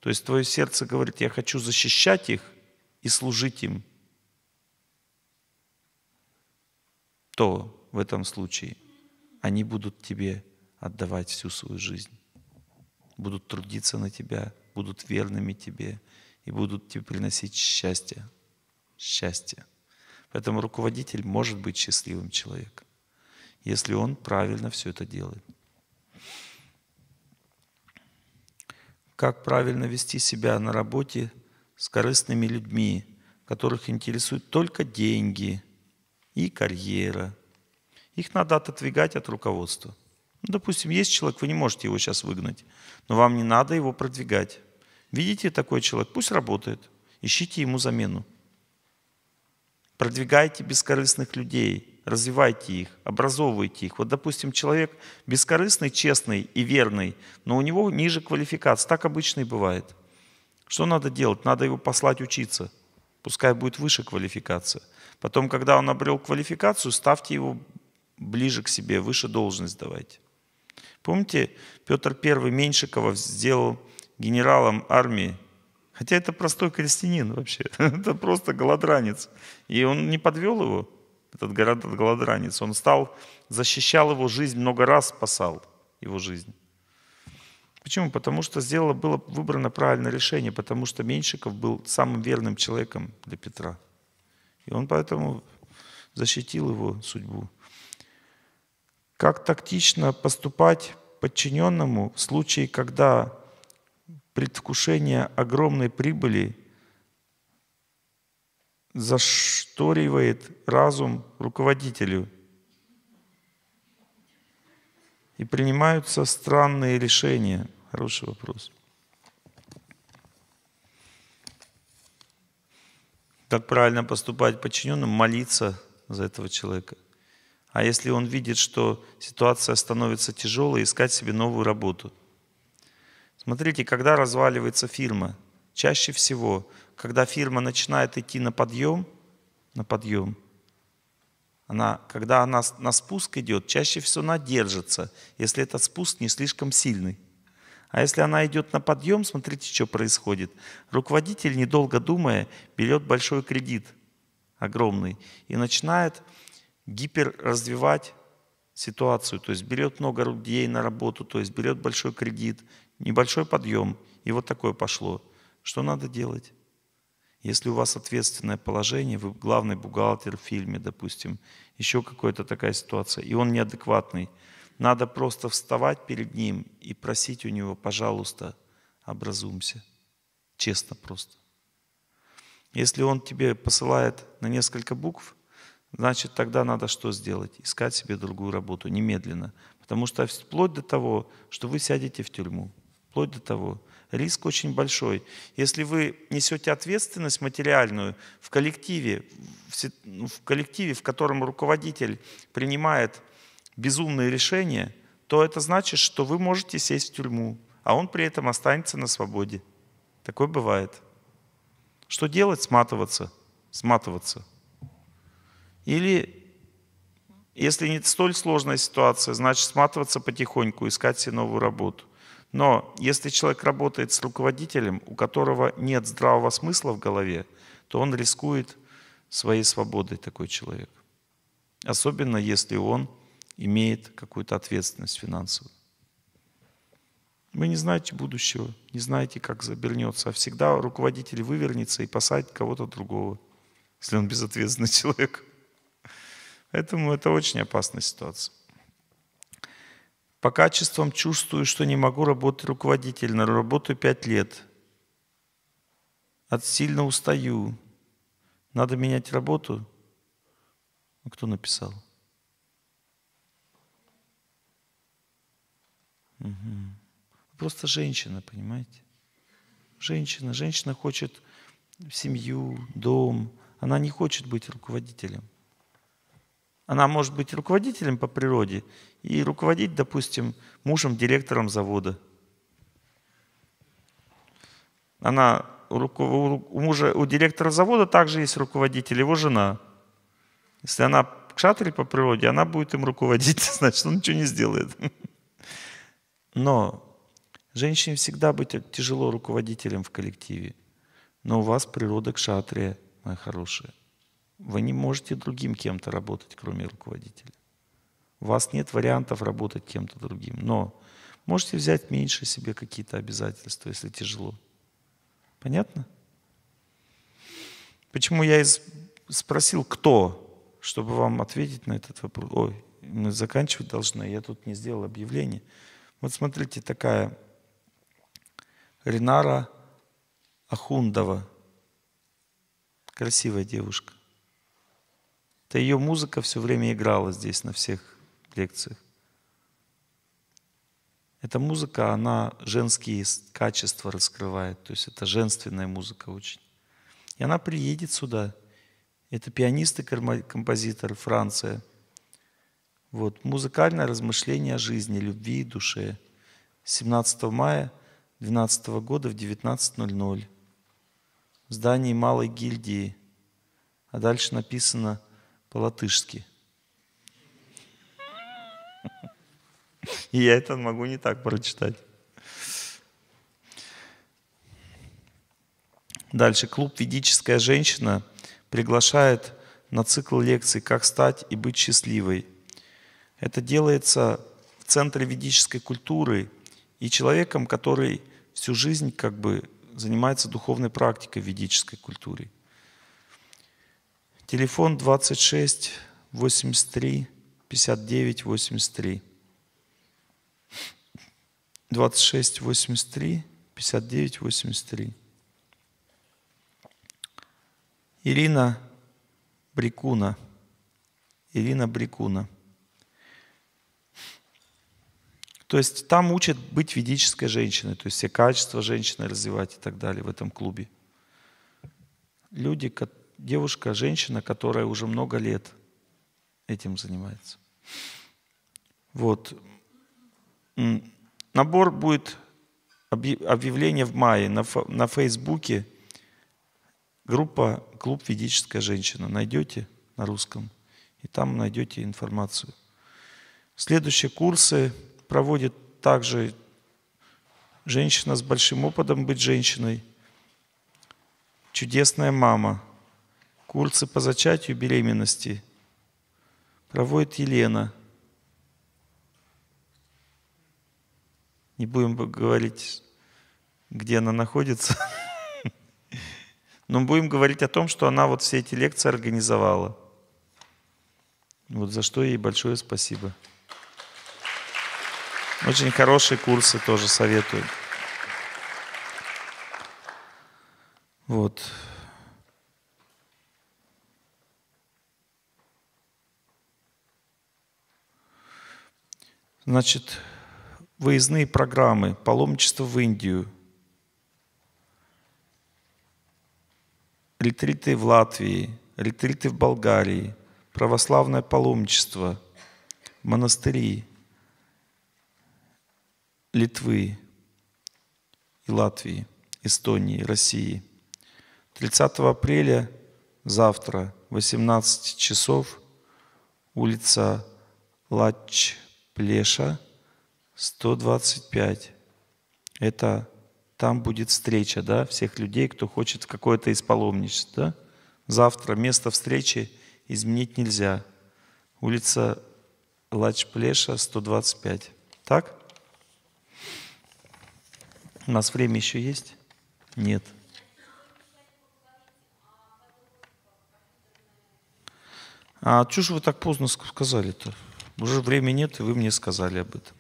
то есть твое сердце говорит, я хочу защищать их и служить им, то в этом случае они будут тебе отдавать всю свою жизнь, будут трудиться на тебя, будут верными тебе и будут тебе приносить счастье. Счастье. Поэтому руководитель может быть счастливым человеком, если он правильно все это делает. Как правильно вести себя на работе с корыстными людьми, которых интересуют только деньги и карьера. Их надо отодвигать от руководства. Ну, допустим, есть человек, вы не можете его сейчас выгнать, но вам не надо его продвигать. Видите, такой человек, пусть работает, ищите ему замену. Продвигайте бескорыстных людей, развивайте их, образовывайте их. Вот, допустим, человек бескорыстный, честный и верный, но у него ниже квалификация. Так обычно и бывает. Что надо делать? Надо его послать учиться. Пускай будет выше квалификация. Потом, когда он обрел квалификацию, ставьте его ближе к себе, выше должность давайте. Помните, Петр I Меньшикова сделал генералом армии, Хотя это простой крестьянин вообще, это просто голодранец. И он не подвел его, этот город этот голодранец. Он стал, защищал его жизнь, много раз спасал его жизнь. Почему? Потому что сделано, было выбрано правильное решение, потому что Меньшиков был самым верным человеком для Петра. И он поэтому защитил его судьбу. Как тактично поступать подчиненному в случае, когда предвкушение огромной прибыли зашторивает разум руководителю. И принимаются странные решения. Хороший вопрос. Как правильно поступать подчиненным? Молиться за этого человека. А если он видит, что ситуация становится тяжелой, искать себе новую работу – Смотрите, когда разваливается фирма, чаще всего, когда фирма начинает идти на подъем, на подъем, она, когда она на спуск идет, чаще всего она держится, если этот спуск не слишком сильный. А если она идет на подъем, смотрите, что происходит. Руководитель, недолго думая, берет большой кредит, огромный, и начинает гиперразвивать ситуацию, то есть берет много людей на работу, то есть берет большой кредит, небольшой подъем, и вот такое пошло. Что надо делать? Если у вас ответственное положение, вы главный бухгалтер в фильме, допустим, еще какая-то такая ситуация, и он неадекватный, надо просто вставать перед ним и просить у него, пожалуйста, образумся. Честно просто. Если он тебе посылает на несколько букв, значит, тогда надо что сделать? Искать себе другую работу немедленно. Потому что вплоть до того, что вы сядете в тюрьму. Вплоть до того. Риск очень большой. Если вы несете ответственность материальную в коллективе, ну, в коллективе, в котором руководитель принимает безумные решения, то это значит, что вы можете сесть в тюрьму, а он при этом останется на свободе. Такое бывает. Что делать? Сматываться. Сматываться. Или, если не столь сложная ситуация, значит сматываться потихоньку, искать себе новую работу. Но если человек работает с руководителем, у которого нет здравого смысла в голове, то он рискует своей свободой, такой человек. Особенно если он имеет какую-то ответственность финансовую. Вы не знаете будущего, не знаете, как забернется. А всегда руководитель вывернется и посадит кого-то другого, если он безответственный человек. Поэтому это очень опасная ситуация. По качествам чувствую, что не могу работать руководителем. Работаю пять лет. От сильно устаю. Надо менять работу? А кто написал? Угу. Просто женщина, понимаете? Женщина. Женщина хочет семью, дом. Она не хочет быть руководителем. Она может быть руководителем по природе и руководить, допустим, мужем, директором завода. Она, у, мужа, у директора завода также есть руководитель, его жена. Если она кшатри по природе, она будет им руководить, значит, он ничего не сделает. Но женщине всегда быть тяжело руководителем в коллективе. Но у вас природа кшатрия, моя хорошая. Вы не можете другим кем-то работать, кроме руководителя. У вас нет вариантов работать кем-то другим. Но можете взять меньше себе какие-то обязательства, если тяжело. Понятно? Почему я спросил, кто, чтобы вам ответить на этот вопрос. Ой, мы заканчивать должны, я тут не сделал объявление. Вот смотрите, такая Ринара Ахундова. Красивая девушка. Это ее музыка все время играла здесь на всех лекциях. Эта музыка, она женские качества раскрывает, то есть это женственная музыка очень. И она приедет сюда. Это пианист и композитор Франция. Вот. Музыкальное размышление о жизни, любви и душе. 17 мая 2012 года в 19.00 в здании Малой гильдии. А дальше написано – по-латышски. И я это могу не так прочитать. Дальше. Клуб «Ведическая женщина» приглашает на цикл лекций «Как стать и быть счастливой». Это делается в Центре ведической культуры и человеком, который всю жизнь как бы занимается духовной практикой в ведической культуре. Телефон 26 83 59 83. 26 83 59 83. Ирина Брикуна. Ирина Брикуна. То есть там учат быть ведической женщиной, то есть все качества женщины развивать и так далее в этом клубе. Люди, которые девушка, женщина, которая уже много лет этим занимается. Вот. Набор будет объявление в мае на, на Фейсбуке. Группа «Клуб ведическая женщина». Найдете на русском. И там найдете информацию. Следующие курсы проводит также женщина с большим опытом быть женщиной. Чудесная мама – Курсы по зачатию беременности проводит Елена. Не будем говорить, где она находится. Но будем говорить о том, что она вот все эти лекции организовала. Вот за что ей большое спасибо. Очень хорошие курсы тоже советую. Вот. Значит, выездные программы, паломничество в Индию, ретриты в Латвии, ретриты в Болгарии, православное паломничество, монастыри Литвы и Латвии, Эстонии, России. 30 апреля завтра, 18 часов, улица Лач Леша, 125. Это там будет встреча, да, всех людей, кто хочет в какое-то из паломничеств, да? Завтра место встречи изменить нельзя. Улица Лач-Плеша, 125. Так? У нас время еще есть? Нет. А что же вы так поздно сказали-то? Уже времени нет, и вы мне сказали об этом.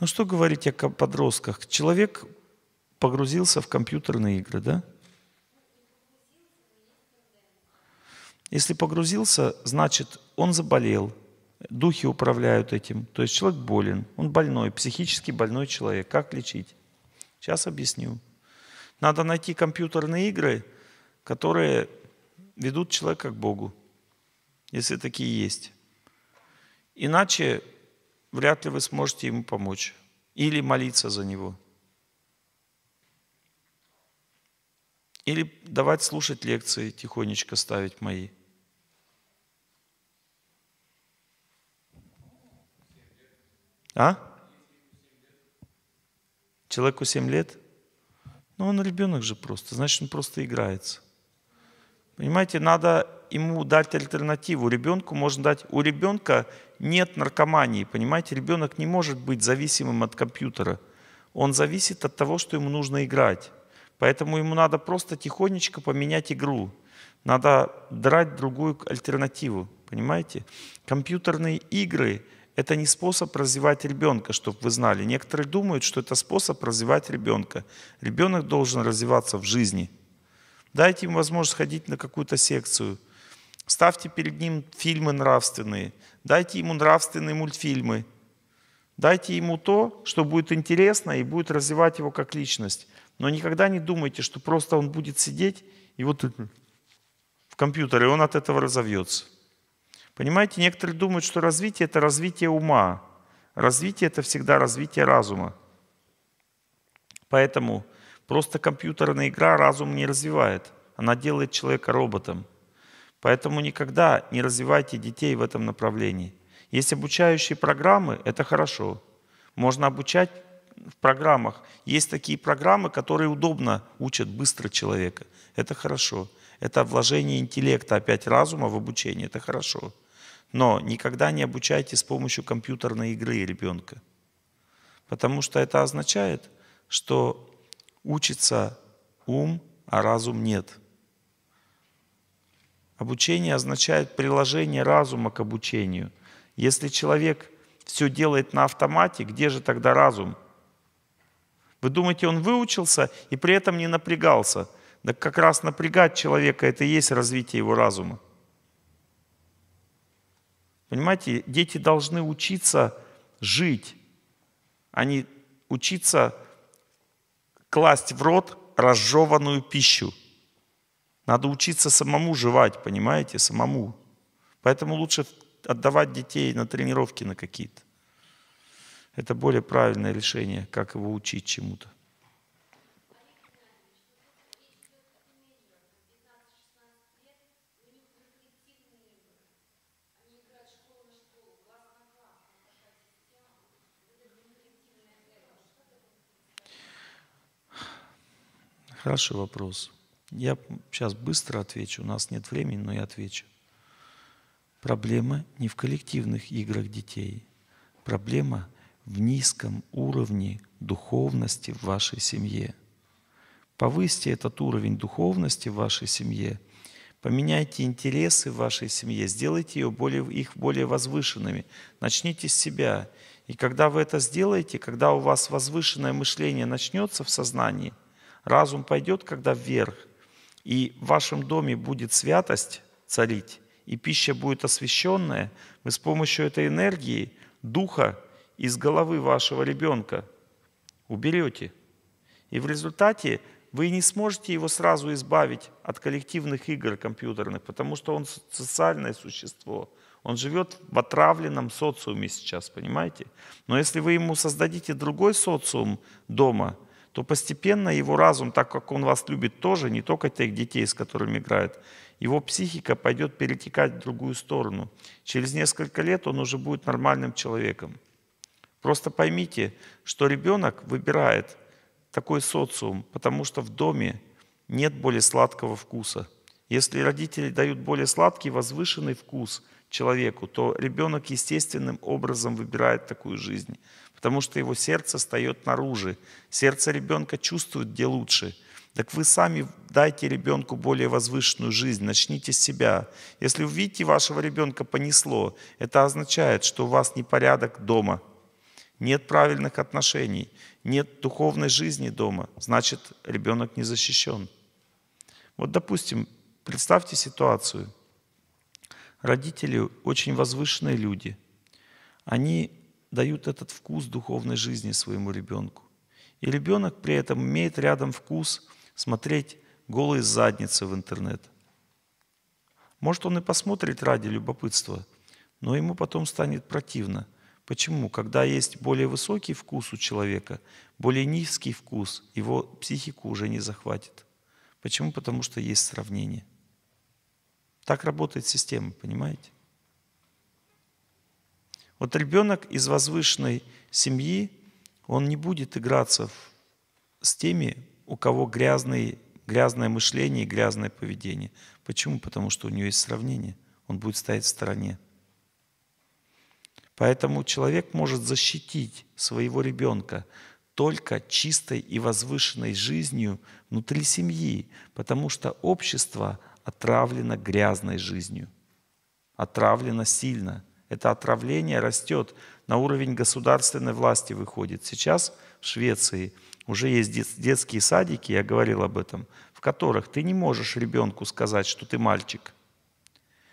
Ну что говорить о подростках? Человек погрузился в компьютерные игры, да? Если погрузился, значит, он заболел, духи управляют этим. То есть человек болен, он больной, психически больной человек. Как лечить? Сейчас объясню. Надо найти компьютерные игры, которые ведут человека к Богу если такие есть. Иначе вряд ли вы сможете ему помочь или молиться за него. Или давать слушать лекции, тихонечко ставить мои. А? Человеку 7 лет? Ну, он ребенок же просто, значит, он просто играется. Понимаете, надо ему дать альтернативу. Ребенку можно дать... У ребенка нет наркомании, понимаете? Ребенок не может быть зависимым от компьютера. Он зависит от того, что ему нужно играть. Поэтому ему надо просто тихонечко поменять игру. Надо драть другую альтернативу, понимаете? Компьютерные игры — это не способ развивать ребенка, чтобы вы знали. Некоторые думают, что это способ развивать ребенка. Ребенок должен развиваться в жизни. Дайте им возможность ходить на какую-то секцию — Ставьте перед ним фильмы нравственные, дайте ему нравственные мультфильмы, дайте ему то, что будет интересно и будет развивать его как личность. Но никогда не думайте, что просто он будет сидеть и вот в компьютере, и он от этого разовьется. Понимаете, некоторые думают, что развитие – это развитие ума. Развитие – это всегда развитие разума. Поэтому просто компьютерная игра разум не развивает. Она делает человека роботом – Поэтому никогда не развивайте детей в этом направлении. Есть обучающие программы, это хорошо. Можно обучать в программах. Есть такие программы, которые удобно учат быстро человека. Это хорошо. Это вложение интеллекта, опять разума в обучение. Это хорошо. Но никогда не обучайте с помощью компьютерной игры ребенка. Потому что это означает, что учится ум, а разум нет. Обучение означает приложение разума к обучению. Если человек все делает на автомате, где же тогда разум? Вы думаете, он выучился и при этом не напрягался? Да как раз напрягать человека – это и есть развитие его разума. Понимаете, дети должны учиться жить, а не учиться класть в рот разжеванную пищу. Надо учиться самому жевать, понимаете, самому. Поэтому лучше отдавать детей на тренировки на какие-то. Это более правильное решение, как его учить чему-то. Хороший вопрос. Я сейчас быстро отвечу, у нас нет времени, но я отвечу. Проблема не в коллективных играх детей. Проблема в низком уровне духовности в вашей семье. Повысьте этот уровень духовности в вашей семье, поменяйте интересы в вашей семье, сделайте ее более, их более возвышенными, начните с себя. И когда вы это сделаете, когда у вас возвышенное мышление начнется в сознании, разум пойдет когда вверх, и в вашем доме будет святость царить, и пища будет освященная. Вы с помощью этой энергии, духа из головы вашего ребенка уберете. И в результате вы не сможете его сразу избавить от коллективных игр компьютерных, потому что он социальное существо. Он живет в отравленном социуме сейчас, понимаете? Но если вы ему создадите другой социум дома – то постепенно его разум, так как он вас любит тоже, не только тех детей, с которыми играет, его психика пойдет перетекать в другую сторону. Через несколько лет он уже будет нормальным человеком. Просто поймите, что ребенок выбирает такой социум, потому что в доме нет более сладкого вкуса. Если родители дают более сладкий, возвышенный вкус человеку, то ребенок естественным образом выбирает такую жизнь потому что его сердце встает наружу. Сердце ребенка чувствует, где лучше. Так вы сами дайте ребенку более возвышенную жизнь, начните с себя. Если увидите, вашего ребенка понесло, это означает, что у вас непорядок дома, нет правильных отношений, нет духовной жизни дома, значит, ребенок не защищен. Вот, допустим, представьте ситуацию. Родители очень возвышенные люди. Они дают этот вкус духовной жизни своему ребенку. И ребенок при этом имеет рядом вкус смотреть голые задницы в интернет. Может, он и посмотрит ради любопытства, но ему потом станет противно. Почему? Когда есть более высокий вкус у человека, более низкий вкус, его психику уже не захватит. Почему? Потому что есть сравнение. Так работает система, понимаете? Вот ребенок из возвышенной семьи, он не будет играться с теми, у кого грязный, грязное мышление и грязное поведение. Почему? Потому что у него есть сравнение. Он будет стоять в стороне. Поэтому человек может защитить своего ребенка только чистой и возвышенной жизнью внутри семьи, потому что общество отравлено грязной жизнью, отравлено сильно. Это отравление растет, на уровень государственной власти выходит. Сейчас в Швеции уже есть детские садики, я говорил об этом, в которых ты не можешь ребенку сказать, что ты мальчик.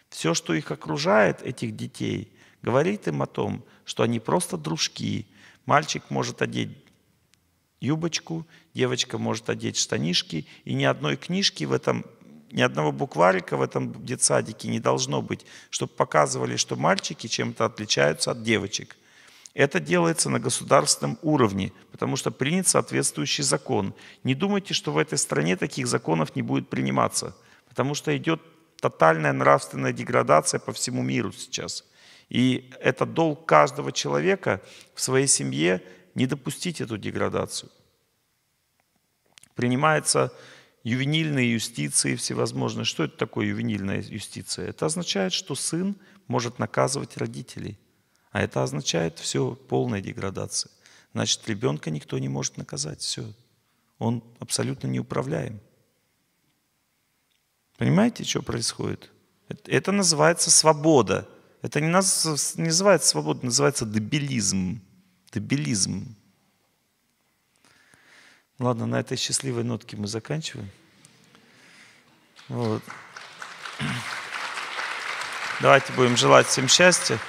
Все, что их окружает, этих детей, говорит им о том, что они просто дружки. Мальчик может одеть юбочку, девочка может одеть штанишки, и ни одной книжки в этом ни одного букварика в этом детсадике не должно быть, чтобы показывали, что мальчики чем-то отличаются от девочек. Это делается на государственном уровне, потому что принят соответствующий закон. Не думайте, что в этой стране таких законов не будет приниматься, потому что идет тотальная нравственная деградация по всему миру сейчас. И это долг каждого человека в своей семье не допустить эту деградацию. Принимается ювенильной юстиции всевозможной. Что это такое ювенильная юстиция? Это означает, что сын может наказывать родителей. А это означает все, полная деградация. Значит, ребенка никто не может наказать. Все. Он абсолютно неуправляем. Понимаете, что происходит? Это называется свобода. Это не называется свобода, называется дебилизм. Дебилизм. Ладно, на этой счастливой нотке мы заканчиваем. Вот. Давайте будем желать всем счастья.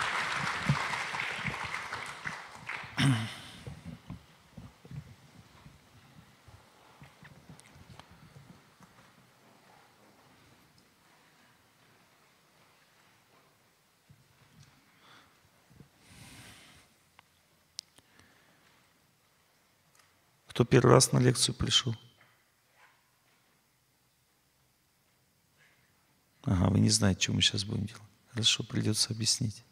кто первый раз на лекцию пришел? Ага, вы не знаете, что мы сейчас будем делать. Хорошо, придется объяснить.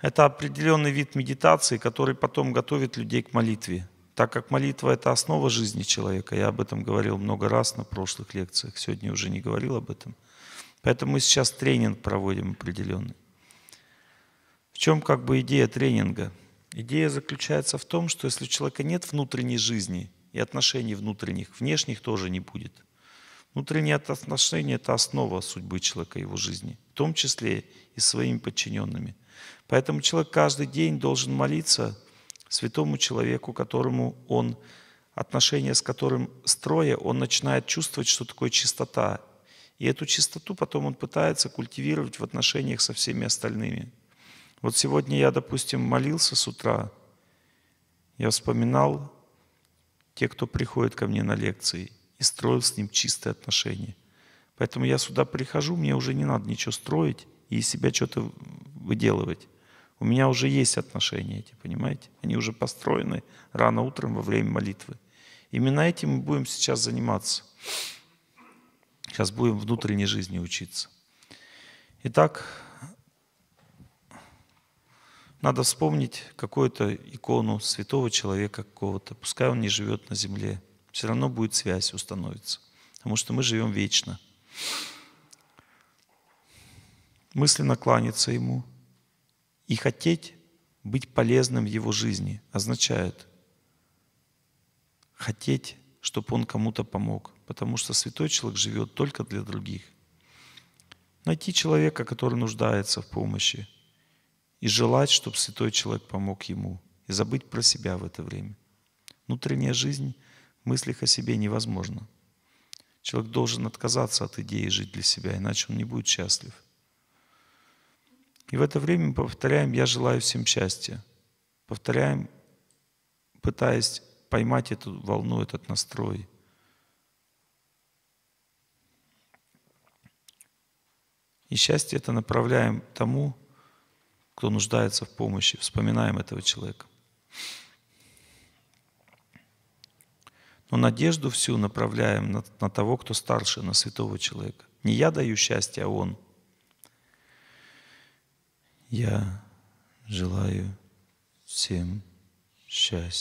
Это определенный вид медитации, который потом готовит людей к молитве. Так как молитва – это основа жизни человека, я об этом говорил много раз на прошлых лекциях, сегодня уже не говорил об этом. Поэтому мы сейчас тренинг проводим определенный. В чем как бы идея тренинга – Идея заключается в том, что если у человека нет внутренней жизни и отношений внутренних, внешних тоже не будет. Внутренние отношения – это основа судьбы человека, его жизни, в том числе и своими подчиненными. Поэтому человек каждый день должен молиться святому человеку, которому он отношения с которым строя, он начинает чувствовать, что такое чистота. И эту чистоту потом он пытается культивировать в отношениях со всеми остальными. Вот сегодня я, допустим, молился с утра, я вспоминал те, кто приходит ко мне на лекции, и строил с ним чистые отношения. Поэтому я сюда прихожу, мне уже не надо ничего строить и из себя что-то выделывать. У меня уже есть отношения эти, понимаете? Они уже построены рано утром во время молитвы. Именно этим мы будем сейчас заниматься. Сейчас будем внутренней жизни учиться. Итак, надо вспомнить какую-то икону святого человека какого-то. Пускай он не живет на земле. Все равно будет связь установиться. Потому что мы живем вечно. Мысленно кланяться ему и хотеть быть полезным в его жизни означает хотеть, чтобы он кому-то помог. Потому что святой человек живет только для других. Найти человека, который нуждается в помощи – и желать, чтобы святой человек помог ему, и забыть про себя в это время. Внутренняя жизнь в мыслях о себе невозможна. Человек должен отказаться от идеи жить для себя, иначе он не будет счастлив. И в это время мы повторяем «я желаю всем счастья». Повторяем, пытаясь поймать эту волну, этот настрой. И счастье это направляем тому, кто нуждается в помощи. Вспоминаем этого человека. Но надежду всю направляем на, на того, кто старше, на святого человека. Не я даю счастье, а он. Я желаю всем счастья.